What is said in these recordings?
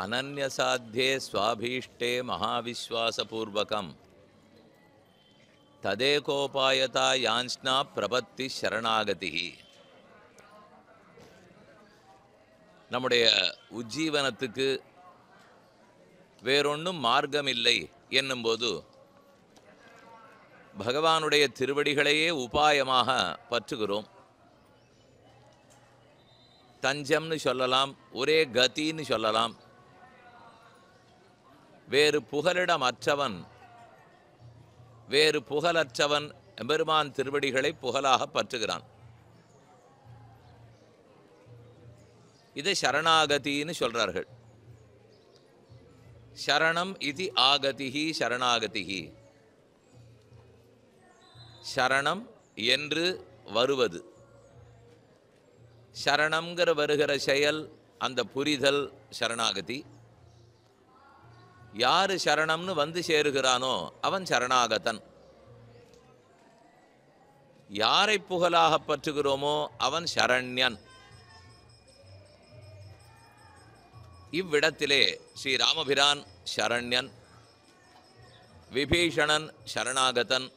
அனன்யசாத்தியே சுவாபீஷ்டே மகாவிஸ்வாசபூர்வகம் ததேகோபாயதா யான்ஸ்னா பிரபத்தி சரணாகதி நம்முடைய உஜ்ஜீவனத்துக்கு வேறொன்றும் மார்க்கம் இல்லை என்னும்போது பகவானுடைய திருவடிகளையே உபாயமாக பற்றுகிறோம் தஞ்சம்னு சொல்லலாம் ஒரே கத்தின்னு சொல்லலாம் வேறு புகலிடம் அற்றவன் வேறு புகழற்றவன் எம்பெருமான் திருவடிகளை புகழாக பற்றுகிறான் இதை சரணாகதின்னு சொல்கிறார்கள் சரணம் இது ஆகதிகி சரணாகதிகி சரணம் என்று வருவது சரணங்கிற வருகிற செயல் அந்த புரிதல் சரணாகதி யார் சரணம்னு வந்து சேருகிறானோ அவன் சரணாகதன் யாரை புகழாக பற்றுகிறோமோ அவன் சரண்யன் இவ்விடத்திலே ஸ்ரீ ராமபிரான் சரண்யன் விபீஷணன் சரணாகதன்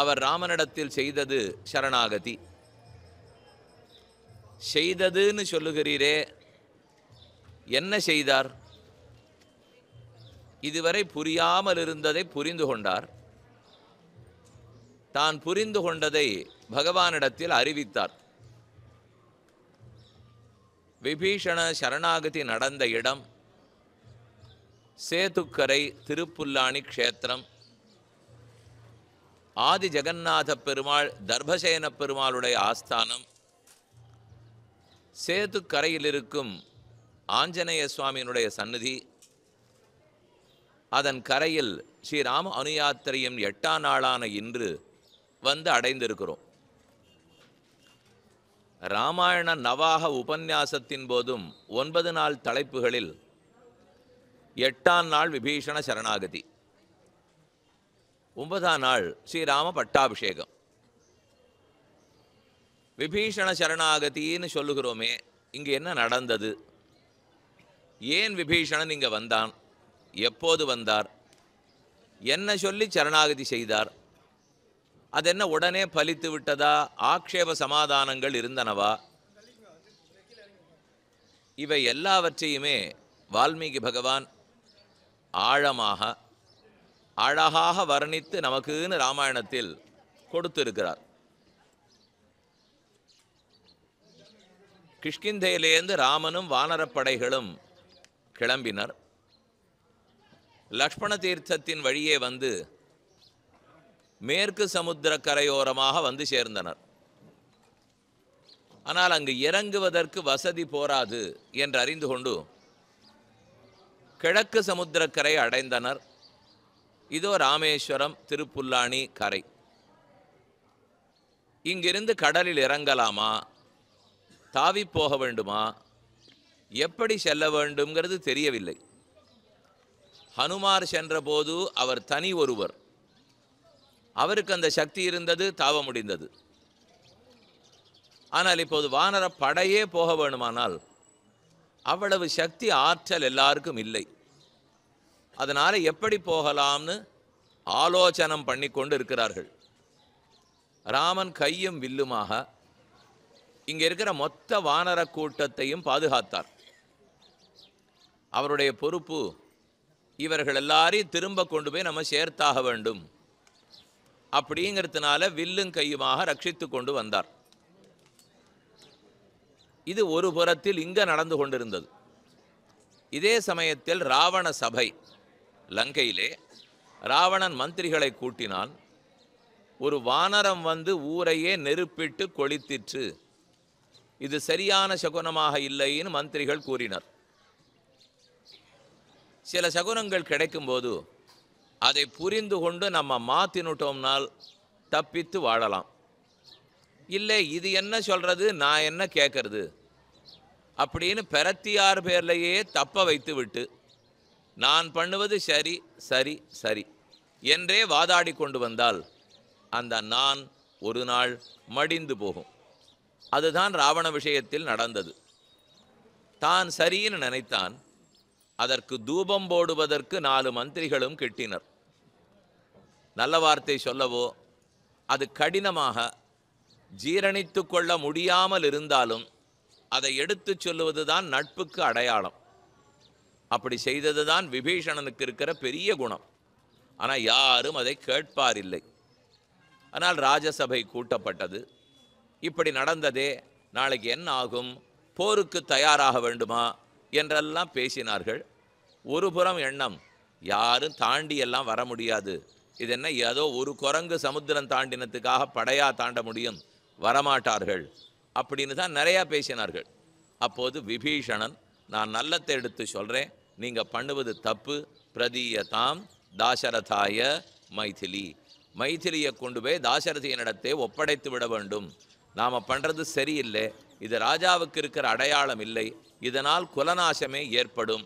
அவர் ராமனிடத்தில் செய்தது சரணாகதி செய்ததுன்னு சொல்லுகிறீரே என்ன செய்தார் இதுவரை புரியாமல் இருந்ததை புரிந்து கொண்டார் தான் புரிந்து கொண்டதை பகவானிடத்தில் அறிவித்தார் விபீஷண சரணாகதி நடந்த இடம் சேதுக்கரை திருப்புல்லாணி க்ஷேத்திரம் ஆதி ஜெகநாத பெருமாள் தர்பசேன பெருமாளுடைய ஆஸ்தானம் சேதுக்கரையில் இருக்கும் ஆஞ்சநேய சுவாமியினுடைய சன்னதி அதன் கரையில் ஸ்ரீராம அனுயாத்திரையும் எட்டாம் நாளான இன்று வந்து அடைந்திருக்கிறோம் ராமாயண நவாக உபன்யாசத்தின் போதும் ஒன்பது நாள் தலைப்புகளில் எட்டாம் நாள் விபீஷண சரணாகதி ஒன்பதாம் நாள் ஸ்ரீராம பட்டாபிஷேகம் விபீஷண சரணாகதின்னு சொல்லுகிறோமே இங்கே என்ன நடந்தது ஏன் விபீஷணன் இங்கே வந்தான் எப்போது வந்தார் என்ன சொல்லி சரணாகதி செய்தார் அது என்ன உடனே பலித்து விட்டதா ஆக்ஷேப சமாதானங்கள் இருந்தனவா இவை எல்லாவற்றையுமே வால்மீகி பகவான் ஆழமாக அழகாக வர்ணித்து நமக்குன்னு ராமாயணத்தில் கொடுத்திருக்கிறார் கிஷ்கிந்தையிலேருந்து ராமனும் வானரப்படைகளும் கிளம்பினர் லக்ஷ்மண தீர்த்தத்தின் வழியே வந்து மேற்கு சமுத்திர கரையோரமாக வந்து சேர்ந்தனர் ஆனால் அங்கு இறங்குவதற்கு வசதி போராது என்று அறிந்து கொண்டு கிழக்கு சமுத்திரக்கரை அடைந்தனர் இதோ ராமேஸ்வரம் திருப்புல்லாணி கரை இங்கிருந்து கடலில் இறங்கலாமா தாவி போக வேண்டுமா எப்படி செல்ல வேண்டும்ங்கிறது தெரியவில்லை ஹனுமார் சென்றபோது அவர் தனி ஒருவர் அவருக்கு அந்த சக்தி இருந்தது தாவ முடிந்தது ஆனால் இப்போது வானர படையே போக வேணுமானால் அவ்வளவு சக்தி ஆற்றல் எல்லாருக்கும் இல்லை அதனால் எப்படி போகலாம்னு ஆலோசனம் பண்ணி கொண்டு இருக்கிறார்கள் ராமன் கையும் வில்லுமாக இங்கே இருக்கிற மொத்த வானர கூட்டத்தையும் பாதுகாத்தார் அவருடைய பொறுப்பு இவர்கள் எல்லாரையும் திரும்ப கொண்டு போய் நம்ம சேர்த்தாக வேண்டும் அப்படிங்கிறதுனால வில்லும் கையுமாக ரட்சித்து கொண்டு வந்தார் இது ஒரு புறத்தில் இங்கே நடந்து கொண்டிருந்தது இதே சமயத்தில் ராவண சபை லங்கையிலே ராவணன் மந்திரிகளை கூட்டினான் ஒரு வானரம் வந்து ஊரையே நெருப்பிட்டு கொளித்திற்று இது சரியான சகுனமாக இல்லைன்னு மந்திரிகள் கூறினர் சில சகுனங்கள் கிடைக்கும்போது அதை புரிந்து கொண்டு நம்ம மாற்றினுட்டோம்னால் தப்பித்து வாழலாம் இல்லை இது என்ன சொல்கிறது நான் என்ன கேட்கறது அப்படின்னு பெறத்தியார் பேர்லேயே தப்ப வைத்து விட்டு நான் பண்ணுவது சரி சரி சரி என்றே வாதாடி கொண்டு வந்தால் அந்த நான் ஒரு நாள் மடிந்து போகும் அதுதான் ராவண விஷயத்தில் நடந்தது தான் சரின்னு நினைத்தான் அதற்கு தூபம் போடுவதற்கு நாலு மந்திரிகளும் கிட்டினர் நல்ல வார்த்தை சொல்லவோ அது கடினமாக ஜீரணித்து கொள்ள முடியாமல் இருந்தாலும் அதை எடுத்து சொல்லுவது தான் நட்புக்கு அடையாளம் அப்படி செய்தது தான் விபீஷணனுக்கு இருக்கிற பெரிய குணம் ஆனால் யாரும் அதை கேட்பாரில்லை ஆனால் ராஜசபை கூட்டப்பட்டது இப்படி நடந்ததே நாளைக்கு என்ன ஆகும் போருக்கு தயாராக வேண்டுமா என்றெல்லாம் பேசினார்கள் ஒரு புறம் எண்ணம் யாரும் தாண்டி எல்லாம் வர முடியாது இது என்ன ஏதோ ஒரு குரங்கு சமுத்திரம் தாண்டினத்துக்காக படையாக தாண்ட முடியும் வரமாட்டார்கள் அப்படின்னு தான் நிறையா பேசினார்கள் அப்போது விபீஷணன் நான் நல்லத்தை எடுத்து சொல்கிறேன் நீங்கள் பண்ணுவது தப்பு பிரதீயதாம் தாசரதாய மைதிலி மைதிலியை கொண்டு போய் தாசரதியினிடத்தை ஒப்படைத்து விட வேண்டும் நாம் பண்ணுறது சரியில்லை இது ராஜாவுக்கு இருக்கிற அடையாளம் இல்லை இதனால் குலநாசமே ஏற்படும்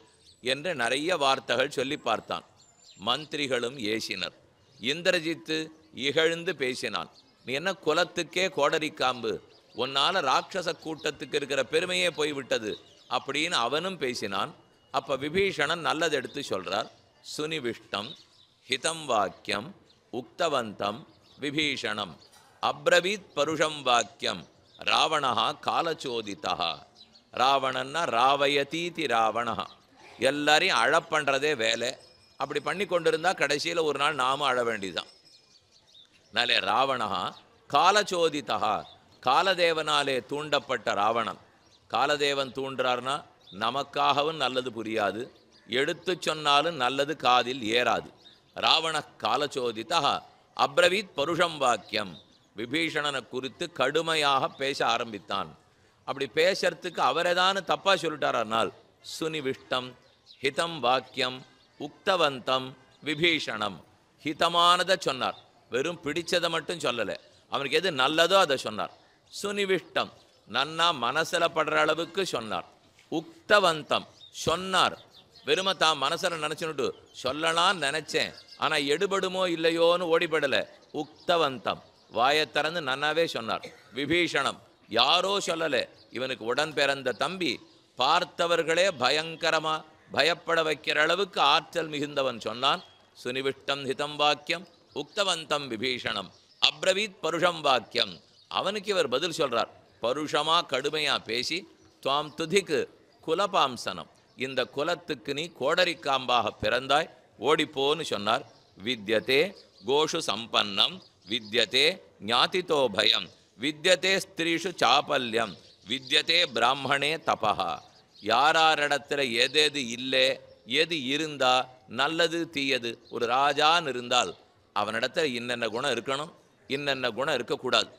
என்று நிறைய வார்த்தைகள் சொல்லி பார்த்தான் மந்திரிகளும் ஏசினர் இந்திரஜித்து இகழ்ந்து பேசினான் நீ என்ன குலத்துக்கே கோடரி காம்பு உன்னால் ராட்சச கூட்டத்துக்கு இருக்கிற பெருமையே போய்விட்டது அப்படின்னு அவனும் பேசினான் அப்போ விபீஷணன் நல்லது எடுத்து சொல்கிறார் சுனிவிஷ்டம் ஹிதம் வாக்கியம் உக்தவந்தம் விபீஷணம் அப்ரவீத் பருஷம் வாக்கியம் ராவணா காலச்சோதித்தா ராவணன்னா ராவயதீதி ராவணா எல்லாரையும் அழப்பண்ணுறதே வேலை அப்படி பண்ணி கொண்டிருந்தால் கடைசியில் ஒரு நாள் நாமும் அழ வேண்டியதுதான் நாளே ராவணா காலச்சோதித்தா காலதேவனாலே தூண்டப்பட்ட ராவணன் காலதேவன் தூண்டுறார்னா நமக்காகவும் நல்லது புரியாது எடுத்து சொன்னாலும் நல்லது காதில் ஏறாது ராவண காலச்சோதித்தா அப்ரவீத் பருஷம் வாக்கியம் விபீஷணனை குறித்து கடுமையாக பேச ஆரம்பித்தான் அப்படி பேசுறதுக்கு அவரை தான் தப்பாக சொல்லிட்டாரனால் சுனிவிஷ்டம் ஹிதம் வாக்கியம் உக்தவந்தம் விபீஷணம் ஹிதமானதை சொன்னார் வெறும் பிடிச்சதை மட்டும் சொல்லலை அவனுக்கு எது நல்லதோ அதை சொன்னார் சுனிவிஷ்டம் நன்னா மனசில் படுற அளவுக்கு சொன்னார் உக்தவந்தம் சொன்னார் வெறுமை தான் மனசில் நினச்சுனுட்டு சொல்லலாம்னு நினச்சேன் ஆனால் எடுபடுமோ இல்லையோன்னு ஓடிபடலை உக்தவந்தம் வாயை திறந்து நன்னாவே சொன்னார் விபீஷணம் யாரோ சொல்லலை இவனுக்கு உடன் பிறந்த தம்பி பார்த்தவர்களே பயங்கரமா பயப்பட வைக்கிற அளவுக்கு ஆற்றல் மிகுந்தவன் சொன்னான் சுனிவிஷ்டம் ஹிதம் வாக்கியம் உக்தவந்தம் விபீஷணம் அப்ரவீத் பருஷம் வாக்கியம் அவனுக்கு இவர் பதில் சொல்றார் பருஷமா கடுமையாக பேசி துவாம் துதிக்கு குலபாம்சனம் இந்த குலத்துக்கு நீ கோடரிக்காம்பாக பிறந்தாய் ஓடிப்போன்னு சொன்னார் வித்யதே கோஷு சம்பன்னம் வித்தியதே ஞாதித்தோ பயம் வித்தியதே ஸ்திரீஷு சாபல்யம் வித்தியதே பிராமணே தபா யாராரிடத்துல எதெது இல்லை எது இருந்தால் நல்லது தீயது ஒரு ராஜான்னு இருந்தால் அவனிடத்துல இன்னென்ன குணம் இருக்கணும் இன்னென்ன குணம் இருக்கக்கூடாது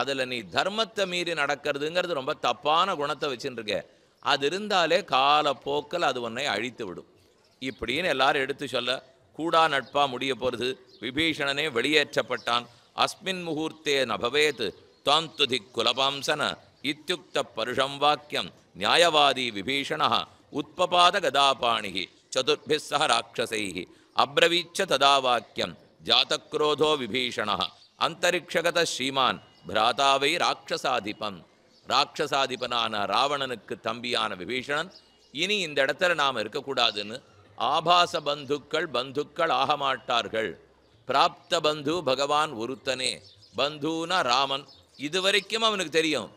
அதில் நீ தர்மத்தை மீறி நடக்கிறதுங்கிறது ரொம்ப தப்பான குணத்தை வச்சுருக்க அது இருந்தாலே காலப்போக்கில் அது உன்னை அழித்து விடும் இப்படின்னு எல்லாரும் எடுத்து சொல்ல கூடா நட்பா முடிய போகிறது விபீஷணனே வெளியேற்றப்பட்டான் அஸ்மின் முகூர்த்தே நபவேத் தாந்துதி குலபாம்சன இத்தியுக்த பருஷம் வாக்கியம் நியாயவாதி விபீஷண உத்பபாத கதாபாணிகி சதுர்பி சக ராட்சசைகி அப்ரவீச்ச ததா வாக்கியம் ஜாத்தக்ரோதோ விபீஷண அந்தரிக்ஷகத ஸ்ரீமான் பிராதாவை ராட்சசாதிபன் ராட்சசாதிபனான ராவணனுக்கு தம்பியான விபீஷணன் இனி இந்த இடத்துல நாம் இருக்கக்கூடாதுன்னு ஆபாச பந்துக்கள் பந்துக்கள் ஆகமாட்டார்கள் பிராப்த பந்து பகவான் ஒருத்தனே பந்துனா ராமன் இது வரைக்கும் அவனுக்கு தெரியும்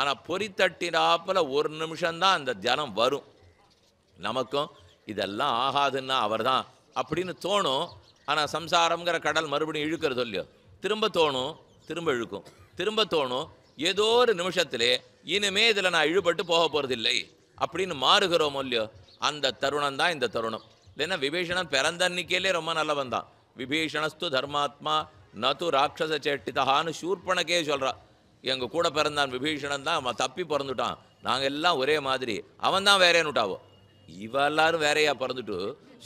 ஆனால் பொறி தட்டினாப்பில் ஒரு நிமிஷம்தான் அந்த தியானம் வரும் நமக்கும் இதெல்லாம் ஆகாதுன்னா அவர் தான் அப்படின்னு தோணும் ஆனால் சம்சாரம்ங்கிற கடல் மறுபடியும் இழுக்கிறது இல்லையோ திரும்ப தோணும் திரும்ப இழுக்கும் திரும்ப தோணும் ஏதோ ஒரு நிமிஷத்திலே இனிமே இதில் நான் இழுபட்டு போக போகிறதில்லை அப்படின்னு மாறுகிறோம் இல்லையோ அந்த தருணம் தான் இந்த தருணம் இல்லைன்னா விபீஷணன் பிறந்த அன்னிக்கையிலே ரொம்ப நல்லவன் தான் விபீஷணஸ்து தர்மாத்மா நது ராட்சச சேட்டிதஹான்னு சூர்பணக்கே சொல்கிறான் எங்கள் கூட பிறந்தான் விபீஷணன் தான் அவன் தப்பி பிறந்துட்டான் நாங்கள் எல்லாம் ஒரே மாதிரி அவன் தான் வேறேனுட்டாவோ இவ எல்லாரும் வேறையா பிறந்துட்டு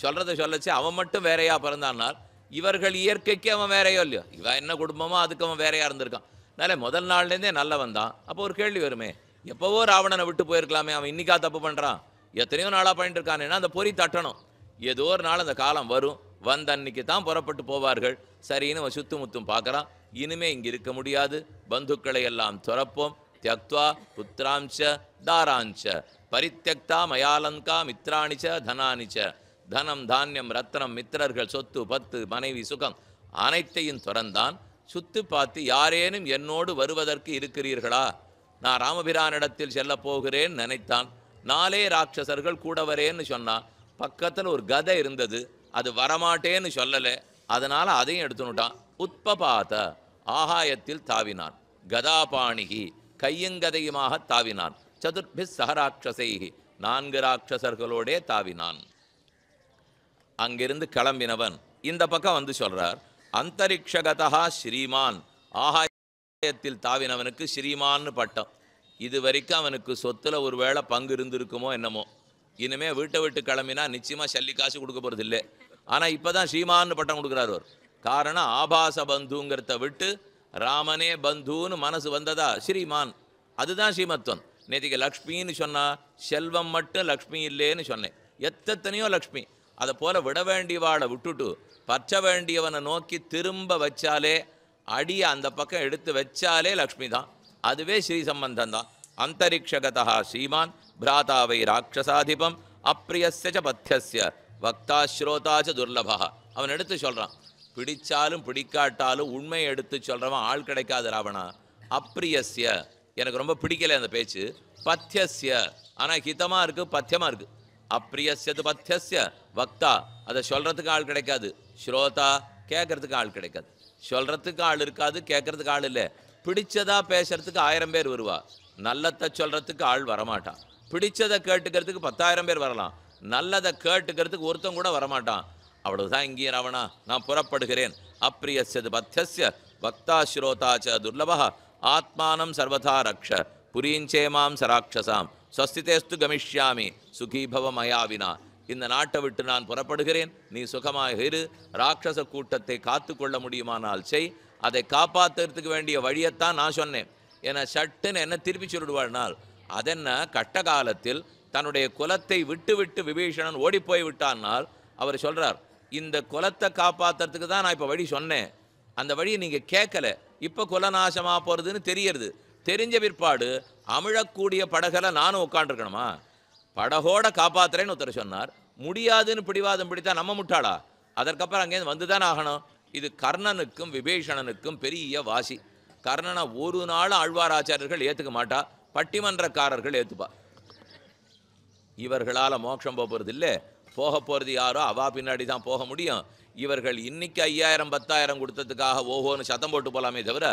சொல்கிறத சொல்லச்சு அவன் மட்டும் வேறையா பிறந்தான்னால் இவர்கள் இயற்கைக்கு அவன் வேறையோ இல்லையோ இவன் என்ன குடும்பமோ அதுக்கு அவன் வேறையாக இருந்திருக்கான் அதனால் முதல் நாள்லேருந்தே நல்லவன் தான் அப்போ ஒரு கேள்வி வருமே எப்போவோ ராவணனை விட்டு போயிருக்கலாமே அவன் இன்றைக்கா தப்பு பண்ணுறான் எத்தனையோ நாளாக பண்ணிட்டு அந்த பொறி தட்டணும் ஏதோ ஒரு நாள் அந்த காலம் வரும் வந்த அன்னைக்கு தான் புறப்பட்டு போவார்கள் சரின்னு சுத்து முத்தும் பார்க்குறான் இனிமே இங்கே இருக்க முடியாது பந்துக்களை எல்லாம் துறப்போம் தியக்துவா புத்திராஞ்ச தாராஞ்ச பரித்தியக்தா மயாலங்கா மித்ராணிச்ச தனானிச்ச தனம் தானியம் ரத்னம் மித்திரர்கள் சொத்து பத்து மனைவி சுகம் அனைத்தையும் துறந்தான் சுத்து பார்த்து யாரேனும் என்னோடு வருவதற்கு இருக்கிறீர்களா நான் ராமபிரானிடத்தில் செல்லப் போகிறேன் நினைத்தான் நாலே ராட்சசர்கள் கூட வரேன்னு சொன்னான் பக்கத்தில் ஒரு கதை இருந்தது அது வரமாட்டேன்னு சொல்லலை அதனால் அதையும் எடுத்துனுட்டான் உத்பபாத ஆகாயத்தில் தாவினான் கதாபாணிகி கையங்கதையுமாக தாவினான் சதுர்பி சகராட்சசைகி நான்கு ராட்சசர்களோடே தாவினான் அங்கிருந்து கிளம்பினவன் இந்த பக்கம் வந்து சொல்றார் அந்தரிக்ஷகதா ஸ்ரீமான் ஆகாயத்தில் தாவினவனுக்கு ஸ்ரீமான்னு பட்டம் இது வரைக்கும் அவனுக்கு சொத்தில் ஒரு வேளை பங்கு இருந்திருக்குமோ என்னமோ இனிமேல் வீட்டை விட்டு கிளம்பினா நிச்சயமாக சல்லி காசு கொடுக்க போகிறது இல்லை ஆனால் இப்போ தான் ஸ்ரீமான்னு பட்டம் கொடுக்குறாரு அவர் காரணம் ஆபாச பந்துங்கிறத விட்டு ராமனே பந்துன்னு மனசு வந்ததா ஸ்ரீமான் அதுதான் ஸ்ரீமத்வன் நேற்றுக்கு லக்ஷ்மின்னு சொன்னால் செல்வம் மட்டும் லக்ஷ்மி இல்லேன்னு சொன்னேன் எத்தனையோ லக்ஷ்மி அதை போல் விட வேண்டியவாளை விட்டுட்டு பற்ற வேண்டியவனை நோக்கி திரும்ப வச்சாலே அடியை அந்த பக்கம் எடுத்து வச்சாலே லக்ஷ்மி தான் அதுவே ஸ்ரீ சம்பந்தம் தான் அந்தரிக்ஷகதா சீமான் பிராதாவை ராட்சசாதிபம் அப்பிரியச பத்தியஸ்ய வக்தா ஸ்ரோதாச்ச துர்லபா அவன் எடுத்து சொல்கிறான் பிடிச்சாலும் பிடிக்காட்டாலும் உண்மையை எடுத்து சொல்கிறவன் ஆள் கிடைக்காது ராவணா அப்ரியஸ்ய எனக்கு ரொம்ப பிடிக்கல அந்த பேச்சு பத்தியஸ்ய ஆனால் ஹிதமாக இருக்குது பத்தியமாக இருக்குது அப்பிரியஸ்யது பத்தியஸ்ய வக்தா அதை சொல்கிறதுக்கு ஆள் கிடைக்காது ஸ்ரோதா கேட்குறதுக்கு ஆள் கிடைக்காது சொல்கிறதுக்கு ஆள் இருக்காது கேட்குறதுக்கு ஆள் இல்லை பிடிச்சதா பேசுறதுக்கு ஆயிரம் பேர் வருவா நல்லத்தை சொல்கிறதுக்கு ஆள் வரமாட்டான் பிடிச்சதை கேட்டுக்கிறதுக்கு பத்தாயிரம் பேர் வரலாம் நல்லதை கேட்டுக்கிறதுக்கு ஒருத்தன் கூட வரமாட்டான் அவ்வளவுதான் இங்கே ராவணா நான் புறப்படுகிறேன் அப்பிரியசது பத்தியஸ்ய பக்தா ஸ்ரோதாச்ச துர்லபா ஆத்மானம் சர்வதா ரக்ஷ புரியஞ்சேமாம் சராட்சசாம் ஸ்வஸ்திதேஸ்து கமிஷ்யாமி சுகீபவ மயாவினா இந்த நாட்டை விட்டு நான் புறப்படுகிறேன் நீ சுகமாக இரு ராட்சச கூட்டத்தை காத்து கொள்ள முடியுமானால் செய் அதை காப்பாற்றுறதுக்கு வேண்டிய வழியைத்தான் நான் சொன்னேன் ஏன்னா சட்டுன்னு என்ன திருப்பி சொல்லிடுவாள்னால் அதென்ன கட்ட காலத்தில் தன்னுடைய குலத்தை விட்டு விட்டு விபீஷணன் ஓடிப்போய் விட்டான்னால் அவர் சொல்கிறார் இந்த குலத்தை காப்பாற்றுறதுக்கு தான் நான் இப்போ வழி சொன்னேன் அந்த வழியை நீங்கள் கேட்கல இப்போ குலநாசமாக போகிறதுன்னு தெரியறது தெரிஞ்ச பிற்பாடு அமிழக்கூடிய படகளை நானும் உட்காண்டிருக்கணுமா படகோட காப்பாத்துறேன்னு ஒருத்தர் சொன்னார் முடியாதுன்னு பிடிவாதம் பிடித்தா நம்ம முட்டாளா அதற்கப்புறம் அங்கேருந்து வந்து தான் ஆகணும் இது கர்ணனுக்கும் விபீஷணனுக்கும் பெரிய வாசி கர்ணனை ஒரு நாள் ஆழ்வாராச்சாரியர்கள் ஏற்றுக்க மாட்டா பட்டிமன்றக்காரர்கள் ஏற்றுப்பா இவர்களால் மோட்சம் போகிறது இல்லை போக போகிறது யாரோ அவா பின்னாடி தான் போக முடியும் இவர்கள் இன்னைக்கு ஐயாயிரம் பத்தாயிரம் கொடுத்ததுக்காக ஓஹோன்னு சத்தம் போட்டு போகலாமே தவிர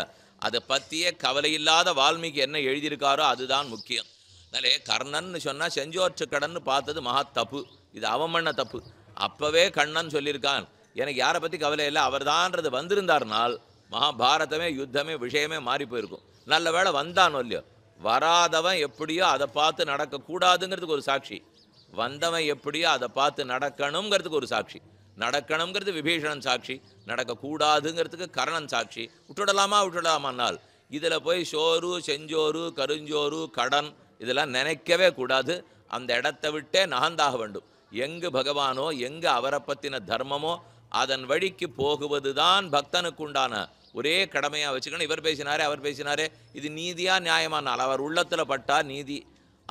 அதை பற்றியே கவலையில்லாத வால்மீகி என்ன எழுதியிருக்காரோ அதுதான் முக்கியம் அதனாலே கர்ணன்னு சொன்னால் செஞ்சோற்று கடன்னு பார்த்தது மகா தப்பு இது அவமண்ண தப்பு அப்போவே கண்ணன் சொல்லியிருக்கான் எனக்கு யாரை பற்றி கவலை இல்லை அவர் தான்றது வந்திருந்தார்னால் மகாபாரதமே யுத்தமே விஷயமே மாறி போயிருக்கும் நல்ல வேலை வந்தானோ இல்லையோ வராதவன் எப்படியோ அதை பார்த்து நடக்கக்கூடாதுங்கிறதுக்கு ஒரு சாட்சி வந்தவன் எப்படியோ அதை பார்த்து நடக்கணுங்கிறதுக்கு ஒரு சாட்சி நடக்கணுங்கிறது விபீஷணன் சாட்சி நடக்கக்கூடாதுங்கிறதுக்கு கரணன் சாட்சி விட்டுடலாமா விட்டுடலாமான்னால் இதில் போய் சோறு செஞ்சோறு கருஞ்சோறு கடன் இதெல்லாம் நினைக்கவே கூடாது அந்த இடத்த விட்டே நகந்தாக வேண்டும் எங்கு பகவானோ எங்கு அவரை பற்றின தர்மமோ அதன் வழிக்கு போகுவதுதான் பக்தனுக்குண்டான ஒரே கடமையாக வச்சுக்கணும் இவர் பேசினாரே அவர் பேசினாரே இது நீதியாக நியாயமானால் அவர் உள்ளத்தில் பட்டால் நீதி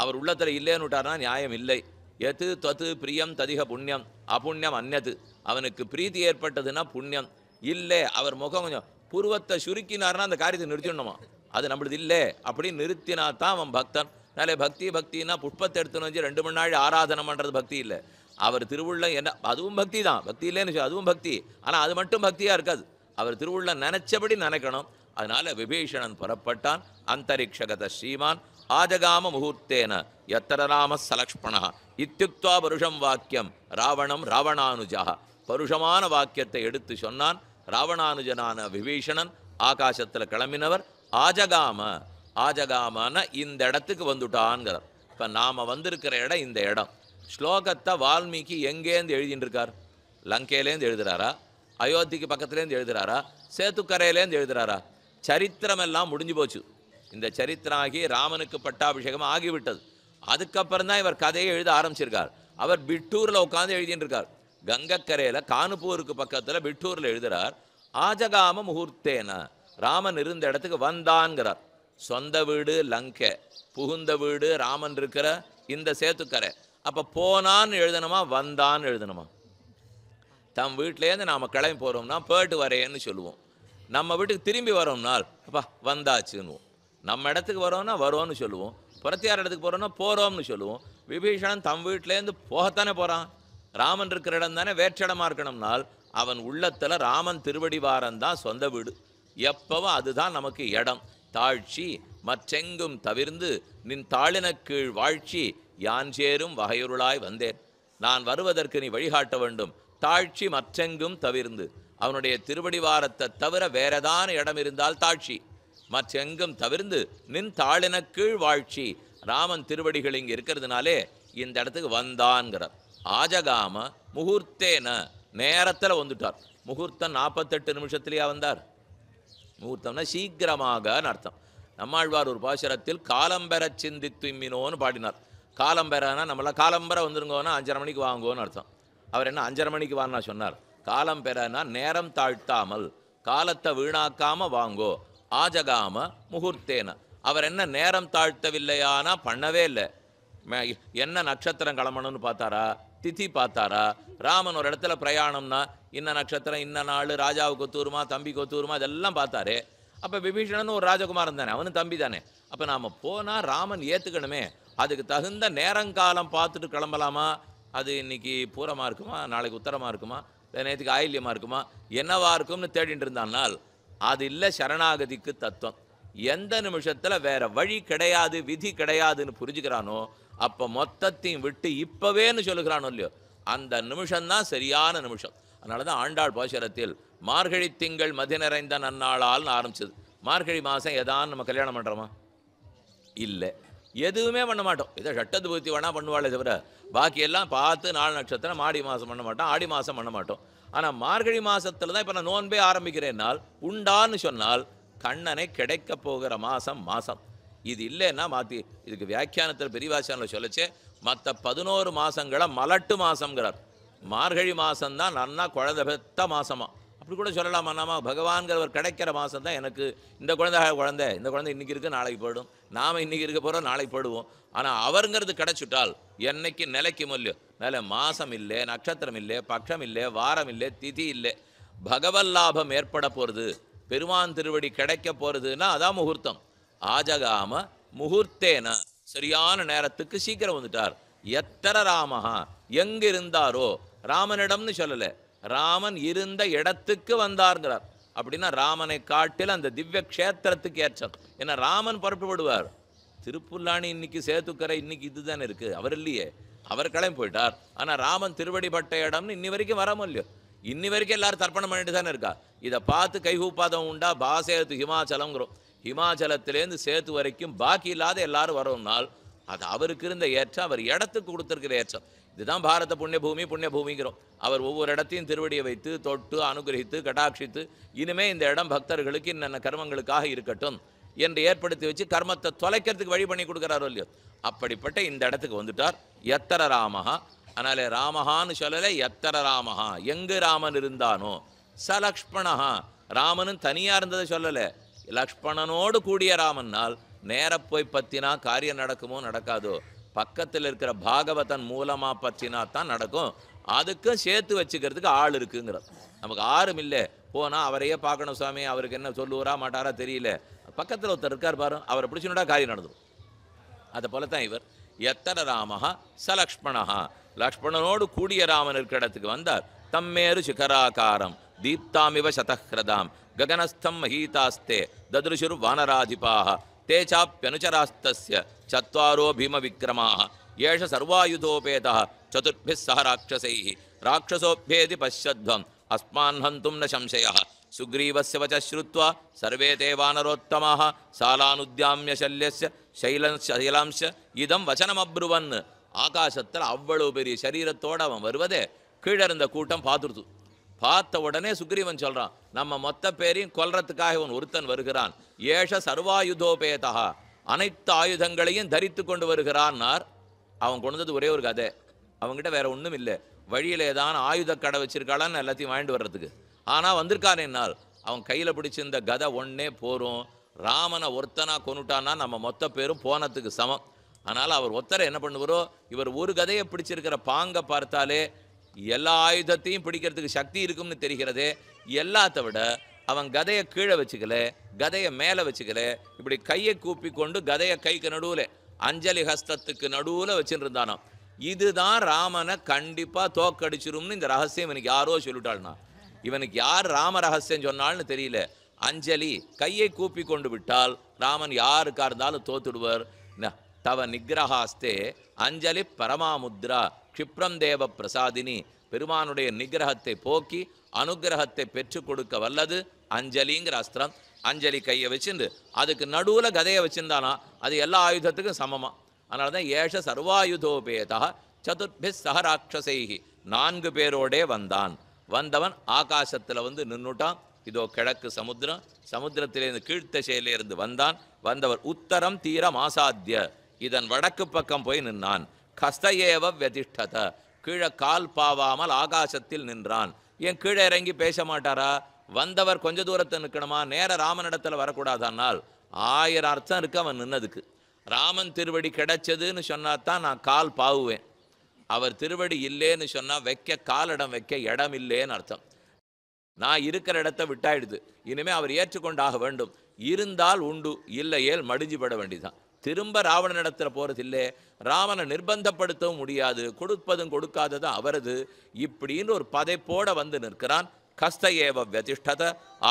அவர் உள்ளத்தில் இல்லைன்னு விட்டார்னா நியாயம் இல்லை எது தொத்து பிரியம் ததிக புண்ணியம் அப்புண்ணியம் அந்நது அவனுக்கு பிரீத்தி ஏற்பட்டதுன்னா புண்ணியம் இல்லை அவர் முகம் கொஞ்சம் புருவத்தை சுருக்கினார்னா அந்த காரியத்தை நிறுத்திடணுமா அது நம்மளுது இல்லை அப்படின்னு நிறுத்தினா தான் அவன் பக்தன் அதனால் பக்தி பக்தின்னா புட்பத்தை எடுத்துன்னு வச்சு ரெண்டு மணி நாள் ஆராதனை பண்ணுறது பக்தி இல்லை அவர் திருவுள்ள என்ன அதுவும் பக்தி தான் பக்தி இல்லைன்னு அதுவும் பக்தி ஆனால் அது மட்டும் பக்தியாக இருக்காது அவர் திருவுள்ள நினைச்சபடி நினைக்கணும் அதனால விபீஷணன் புறப்பட்டான் அந்தரிக்ஷகத ஸ்ரீமான் ஆஜகாம முகூர்த்தேன எத்தர ராம சலக்ஷ்மணா இத்தியுக்தா பருஷம் வாக்கியம் ராவணம் ராவணானுஜா பருஷமான வாக்கியத்தை எடுத்து சொன்னான் ராவணானுஜனான விபீஷணன் ஆகாசத்தில் கிளம்பினவர் ஆஜகாம ஆஜகாமன இந்த இடத்துக்கு வந்துட்டான்ங்கிறார் இப்போ நாம் வந்திருக்கிற இடம் இந்த இடம் ஸ்லோகத்தை வால்மீகி எங்கேருந்து எழுதிட்டுருக்கார் லங்கையிலேருந்து எழுதுகிறாரா அயோத்திக்கு பக்கத்துலேருந்து எழுதுகிறாரா சேத்துக்கரையிலேருந்து எழுதுகிறாரா சரித்திரமெல்லாம் முடிஞ்சு போச்சு இந்த சரித்திரம் ஆகி ராமனுக்கு பட்டாபிஷேகம் ஆகிவிட்டது அதுக்கப்புறம் தான் இவர் கதையை எழுத ஆரம்பிச்சிருக்கார் அவர் பிட்டூரில் உட்காந்து எழுதிட்டுருக்கார் கங்கக்கரையில் கானுப்பூருக்கு பக்கத்தில் பிட்டூரில் எழுதுகிறார் ஆஜகாம முகூர்த்தேன ராமன் இருந்த இடத்துக்கு வந்தான்ங்கிறார் சொந்த வீடு லங்கை புகுந்த வீடு ராமன் இருக்கிற இந்த சேத்துக்கரை அப்போ போனான்னு எழுதணுமா வந்தான்னு எழுதணுமா தம் வீட்டிலேருந்து நாம் கிளம்பி போகிறோம்னா போயிட்டு வரேன்னு சொல்லுவோம் நம்ம வீட்டுக்கு திரும்பி வரோம்னால் அப்பா வந்தாச்சுன்னுவோம் நம்ம இடத்துக்கு வரோம்னா வரோம்னு சொல்லுவோம் புறத்தியார் இடத்துக்கு போகிறோம்னா போகிறோம்னு சொல்லுவோம் விபீஷணன் தம் வீட்டிலேருந்து போகத்தானே போகிறான் ராமன் இருக்கிற இடம் தானே வேற்றிடமாக இருக்கணும்னால் அவன் உள்ளத்தில் ராமன் திருவடிவாரம் தான் சொந்த வீடு எப்பவும் அதுதான் நமக்கு இடம் தாழ்ச்சி மற்றெங்கும் தவிர்ந்து நின் தாளின கீழ் வாழ்ச்சி யான் சேரும் வகையுருளாய் வந்தேன் நான் வருவதற்கு நீ வழிகாட்ட வேண்டும் தாழ்ச்சி மற்றெங்கும் தவிர்ந்து அவனுடைய திருவடிவாரத்தை தவிர வேறதான இடம் இருந்தால் தாழ்ச்சி மற்றெங்கும் தவிர்ந்து நின் தாளின கீழ் வாழ்ச்சி ராமன் திருவடிகள் இங்கே இருக்கிறதுனாலே இந்த இடத்துக்கு வந்தான்ங்கிறார் ஆஜகாம முகூர்த்தேன நேரத்தில் வந்துட்டார் முகூர்த்தம் நாற்பத்தெட்டு நிமிஷத்துலேயா வந்தார் முகூர்த்தம்னா சீக்கிரமாக அர்த்தம் நம்மாழ்வார் ஒரு பாசரத்தில் காலம்பெற சிந்தித்து இம்மினோன்னு பாடினார் காலம்பெறனா நம்மளாம் காலம்பெற வந்துருங்கன்னா அஞ்சரை மணிக்கு வாங்குவோன்னு அர்த்தம் அவர் என்ன அஞ்சரை மணிக்கு வாங்கினா சொன்னார் காலம் பெறனா நேரம் தாழ்த்தாமல் காலத்தை வீணாக்காம வாங்கோ ஆஜகாம முகூர்த்தேன அவர் என்ன நேரம் தாழ்த்தவில்லையானா பண்ணவே இல்லை என்ன நட்சத்திரம் கிளம்பணும்னு பார்த்தாரா திதி பார்த்தாரா ராமன் ஒரு இடத்துல பிரயாணம்னா இன்ன நட்சத்திரம் இன்ன நாள் ராஜாவுக்கு தூருமா தம்பி கொத்தூருமா இதெல்லாம் பார்த்தாரு அப்போ விபீஷணன் ஒரு ராஜகுமாரன் தானே அவனு தம்பி தானே அப்போ நாம் போனால் ராமன் ஏற்றுக்கணுமே அதுக்கு தகுந்த நேரங்காலம் பார்த்துட்டு கிளம்பலாமா அது இன்றைக்கி பூரமாக இருக்குமா நாளைக்கு உத்தரமாக இருக்குமா இல்லை நேற்றுக்கு ஆயில்யமாக இருக்குமா என்னவாக இருக்கும்னு தேடிட்டு இருந்தானால் அது இல்லை சரணாகதிக்கு தத்துவம் எந்த நிமிஷத்தில் வேறு வழி கிடையாது விதி கிடையாதுன்னு புரிஞ்சுக்கிறானோ அப்போ மொத்தத்தையும் விட்டு இப்போவேன்னு சொல்லுகிறானோ இல்லையோ அந்த நிமிஷம்தான் சரியான நிமிஷம் அதனால தான் ஆண்டாள் போஷரத்தில் மார்கழி திங்கள் மதி நிறைந்த நன்னாளால்னு ஆரம்பிச்சது மார்கழி மாதம் எதான்னு நம்ம கல்யாணம் பண்ணுறோமா இல்லை எதுவுமே பண்ண மாட்டோம் இதை ஷட்டத்து பக்தி வேணால் பண்ணுவாளே தவிர பாக்கியெல்லாம் பார்த்து நாலு நட்சத்திரம் ஆடி மாதம் பண்ண மாட்டோம் ஆடி மாதம் பண்ண மாட்டோம் ஆனால் மார்கழி மாதத்தில் தான் இப்போ நான் நோன்பே ஆரம்பிக்கிறேன்னால் உண்டான்னு சொன்னால் கண்ணனை கிடைக்க போகிற மாதம் மாதம் இது இல்லைன்னா மாற்றி இதுக்கு வியாக்கியானத்தில் பெரியவாசியான சொல்லிச்சு மற்ற பதினோரு மாதங்களை மலட்டு மாதங்கிறார் மார்கழி மாதம் தான் நன்னா குழந்தை பெத்த மாதமாக அப்படி கூட சொல்லலாமா நாம பகவான்கிறவர் கிடைக்கிற மாதம் தான் எனக்கு இந்த குழந்தை குழந்தை இந்த குழந்தை இன்றைக்கி இருக்குது நாளைக்கு போயிடும் நாம் இன்றைக்கி இருக்க போகிறோம் நாளைக்கு போடுவோம் ஆனால் அவருங்கிறது கிடைச்சிட்டால் என்னைக்கு நிலைக்கு மொல்லியோ நில மாதம் இல்லை நட்சத்திரம் இல்லை பட்சம் இல்லை வாரம் இல்லை திதி இல்லை பகவல் லாபம் ஏற்பட போகிறது பெருமான் திருவடி கிடைக்க போகிறதுன்னா அதான் முகூர்த்தம் ஆஜகாம முகூர்த்தேன சரியான நேரத்துக்கு சீக்கிரம் வந்துட்டார் எத்தனை ராமஹா எங்கே இருந்தாரோ ராமனிடம்னு சொல்லலை ராமன் இருந்த இடத்துக்கு வந்தார்ங்கிறார் அப்படின்னா ராமனை காட்டில் அந்த திவ்ய க்ஷேத்திரத்துக்கு ஏற்றம் ஏன்னா ராமன் புறப்பு விடுவார் திருப்புல்லாணி இன்னைக்கு சேத்துக்கரை இன்னைக்கு இதுதானே இருக்கு அவர் இல்லையே அவர் கிளம்பி போயிட்டார் ஆனால் ராமன் திருவடிப்பட்ட இடம்னு இன்னி வரைக்கும் வர முடியும் இன்னி வரைக்கும் எல்லாரும் தர்ப்பணம் பண்ணிட்டு தானே இருக்கா இதை பார்த்து கைகூப்பாதம் உண்டா பாசேத்து ஹிமாச்சலங்கிறோம் ஹிமாச்சலத்திலேருந்து சேத்து வரைக்கும் பாக்கி இல்லாத எல்லாரும் வரோம்னால் அது அவருக்கு இருந்த ஏற்றம் அவர் இடத்துக்கு கொடுத்துருக்கிற ஏற்றம் இதுதான் பாரத புண்ணிய பூமி புண்ணிய பூமிங்கிறோம் அவர் ஒவ்வொரு இடத்தையும் திருவடியை வைத்து தொட்டு அனுகிரகித்து கட்டாட்சித்து இனிமே இந்த இடம் பக்தர்களுக்கு இன்னென்ன கர்மங்களுக்காக இருக்கட்டும் என்று ஏற்படுத்தி வச்சு கர்மத்தை தொலைக்கிறதுக்கு வழி பண்ணி கொடுக்குறாரோ இல்லையோ அப்படிப்பட்ட இந்த இடத்துக்கு வந்துட்டார் எத்தர ராமஹா அதனாலே ராமஹான்னு சொல்லலை எத்தர ராமஹா எங்கு ராமன் இருந்தானோ ச லக்ஷ்மணஹா ராமனும் தனியாக இருந்ததை சொல்லலை லக்ஷ்மணனோடு கூடிய ராமன்னால் நேர போய் பற்றினா காரியம் நடக்குமோ நடக்காதோ பக்கத்தில் இருக்கிற பாகவதன் மூலமாக பற்றினா தான் நடக்கும் அதுக்கும் சேர்த்து வச்சுக்கிறதுக்கு ஆள் இருக்குங்கிறது நமக்கு ஆறும் இல்லை போனால் அவரையே பார்க்கணும் சுவாமி அவருக்கு என்ன சொல்லுவாரா மாட்டாரா தெரியல பக்கத்தில் ஒருத்தர் இருக்கார் பாரு அவரை பிடிச்சுனோடா காரியம் நடந்துடும் அதை போல தான் இவர் எத்தனை ராமஹா ச லக்ஷ்மணா லக்ஷ்மணனோடு கூடிய ராமன் இருக்கிற இடத்துக்கு வந்தார் தம்மேரு சிகராக்காரம் தீப்தாமிவ சதஹ்ரதாம் ககனஸ்தம் மஹீதாஸ்தே ததுருஷுர் வானராதிபாக ते चाप्यनुचरास्तस्य चत्वारो भीमविक्रमाः एष सर्वायुधोपेतः चतुर्भिः सह राक्षसैः राक्षसोभ्येति पश्यध्वम् अस्मान् हन्तुं न संशयः सुग्रीवस्य वच श्रुत्वा सर्वे ते वानरोत्तमाः सालानुद्याम्य शल्यस्य शैलं शैलांश இதம் வச்சனமப்ருவன் ஆகாசத்தில் அவ்வளவு பெரிய சரீரத்தோடு அவன் வருவதே கீழே இருந்த கூட்டம் பார்த்துருது பார்த்த உடனே சுக்ரீவன் சொல்கிறான் நம்ம மொத்த பேரையும் கொல்றதுக்காக இவன் ஒருத்தன் வருகிறான் ஏஷ சர்வாயுதோபேதா அனைத்து ஆயுதங்களையும் தரித்து கொண்டு வருகிறான்னார் அவன் கொண்டு வந்தது ஒரே ஒரு கதை அவங்ககிட்ட வேற ஒன்றும் இல்லை வழியில் ஏதான ஆயுத கடை வச்சிருக்காளான்னு எல்லாத்தையும் வாங்கிட்டு வர்றதுக்கு ஆனால் வந்திருக்கான் என்னால் அவன் கையில் பிடிச்சிருந்த கதை ஒன்னே போரும் ராமனை ஒருத்தனா கொண்டுட்டான்னா நம்ம மொத்த பேரும் போனதுக்கு சமம் ஆனால் அவர் ஒத்தரை என்ன பண்ணுவாரோ இவர் ஒரு கதையை பிடிச்சிருக்கிற பாங்கை பார்த்தாலே எல்லா ஆயுதத்தையும் பிடிக்கிறதுக்கு சக்தி இருக்கும்னு தெரிகிறது எல்லாத்த விட அவன் கதையை கீழே வச்சுக்கல கதையை மேலே வச்சுக்கல இப்படி கையை கூப்பி கொண்டு கதையை கைக்கு நடுவில் அஞ்சலி ஹஸ்தத்துக்கு நடுவில் வச்சுருந்தானாம் இதுதான் ராமனை கண்டிப்பாக தோக்கடிச்சிரும்னு இந்த ரகசியம் இவனுக்கு யாரோ சொல்லிட்டாள்னா இவனுக்கு யார் ராம ரகசியம் சொன்னால்னு தெரியல அஞ்சலி கையை கூப்பி கொண்டு விட்டால் ராமன் யாருக்காக இருந்தாலும் தோத்துடுவர் தவ நிகிரஹாஸ்தே அஞ்சலி பரமாமுத்ரா க்ஷிப்ரம் தேவ பிரசாதினி பெருமானுடைய நிகிரகத்தை போக்கி அனுகிரகத்தை பெற்று கொடுக்க வல்லது அஞ்சலிங்கிற அஸ்திரம் அஞ்சலி கையை வச்சுண்டு அதுக்கு நடுவில் கதையை வச்சுருந்தானா அது எல்லா ஆயுதத்துக்கும் சமமாக அதனால தான் ஏஷ சர்வாயுதோபேதா சதுர்பி சஹராட்சசைகி நான்கு பேரோடே வந்தான் வந்தவன் ஆகாசத்தில் வந்து நின்றுட்டான் இதோ கிழக்கு சமுத்திரம் சமுத்திரத்திலேருந்து கீழ்த்தசையிலேருந்து வந்தான் வந்தவர் உத்தரம் தீரம் ஆசாத்திய இதன் வடக்கு பக்கம் போய் நின்னான் கஸ்தயேவ வெதிஷ்டத கீழே கால் பாவாமல் ஆகாசத்தில் நின்றான் என் கீழே இறங்கி பேச மாட்டாரா வந்தவர் கொஞ்ச தூரத்தை நிற்கணுமா நேர ராமனிடத்தில் வரக்கூடாதானால் ஆயிரம் அர்த்தம் இருக்கு அவன் நின்னதுக்கு ராமன் திருவடி கிடைச்சதுன்னு சொன்னா தான் நான் கால் பாவுவேன் அவர் திருவடி இல்லைன்னு சொன்னால் வைக்க காலிடம் வைக்க இடம் இல்லைன்னு அர்த்தம் நான் இருக்கிற இடத்த விட்டாயிடுது இனிமேல் அவர் ஏற்றுக்கொண்டாக வேண்டும் இருந்தால் உண்டு இல்லையேல் மடிஞ்சுபட வேண்டிதான் திரும்ப ராவணனிடத்தில் இடத்துல போகிறதில்லை ராவனை நிர்பந்தப்படுத்தவும் முடியாது கொடுப்பதும் கொடுக்காதது அவரது இப்படின்னு ஒரு பதைப்போட வந்து நிற்கிறான் கஸ்தயேவ வதிஷ்டத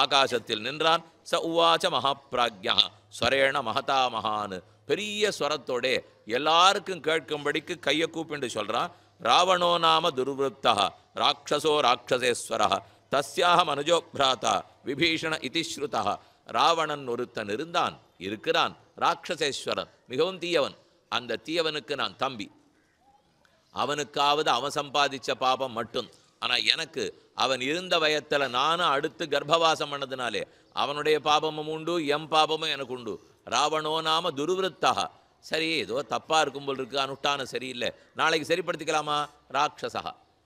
ஆகாசத்தில் நின்றான் ச உவாச்ச மகாபிராஜ்யா ஸ்வரேண மகதா மகான் பெரிய ஸ்வரத்தோடே எல்லாருக்கும் கேட்கும்படிக்கு கையை கூப்பிண்டு சொல்கிறான் ராவணோ நாம துர்வத்தா ராட்சசோ ராட்சசேஸ்வரா தஸ்யாக மனுஜோ பிராத்தா விபீஷண இதிஸ்ருதா ராவணன் ஒருத்தன் இருந்தான் இருக்கிறான் ராட்சசேஸ்வரன் மிகவும் தீயவன் அந்த தீயவனுக்கு நான் தம்பி அவனுக்காவது அவன் சம்பாதிச்ச பாபம் மட்டும் ஆனால் எனக்கு அவன் இருந்த வயத்தில் நானும் அடுத்து கர்ப்பவாசம் பண்ணதுனாலே அவனுடைய பாபமும் உண்டு எம் பாபமும் எனக்கு உண்டு ராவணோ நாம துருவருத்தாக சரி ஏதோ தப்பாக இருக்கும் போல் இருக்குது அனுஷ்டானம் சரியில்லை நாளைக்கு சரிப்படுத்திக்கலாமா ராட்சசா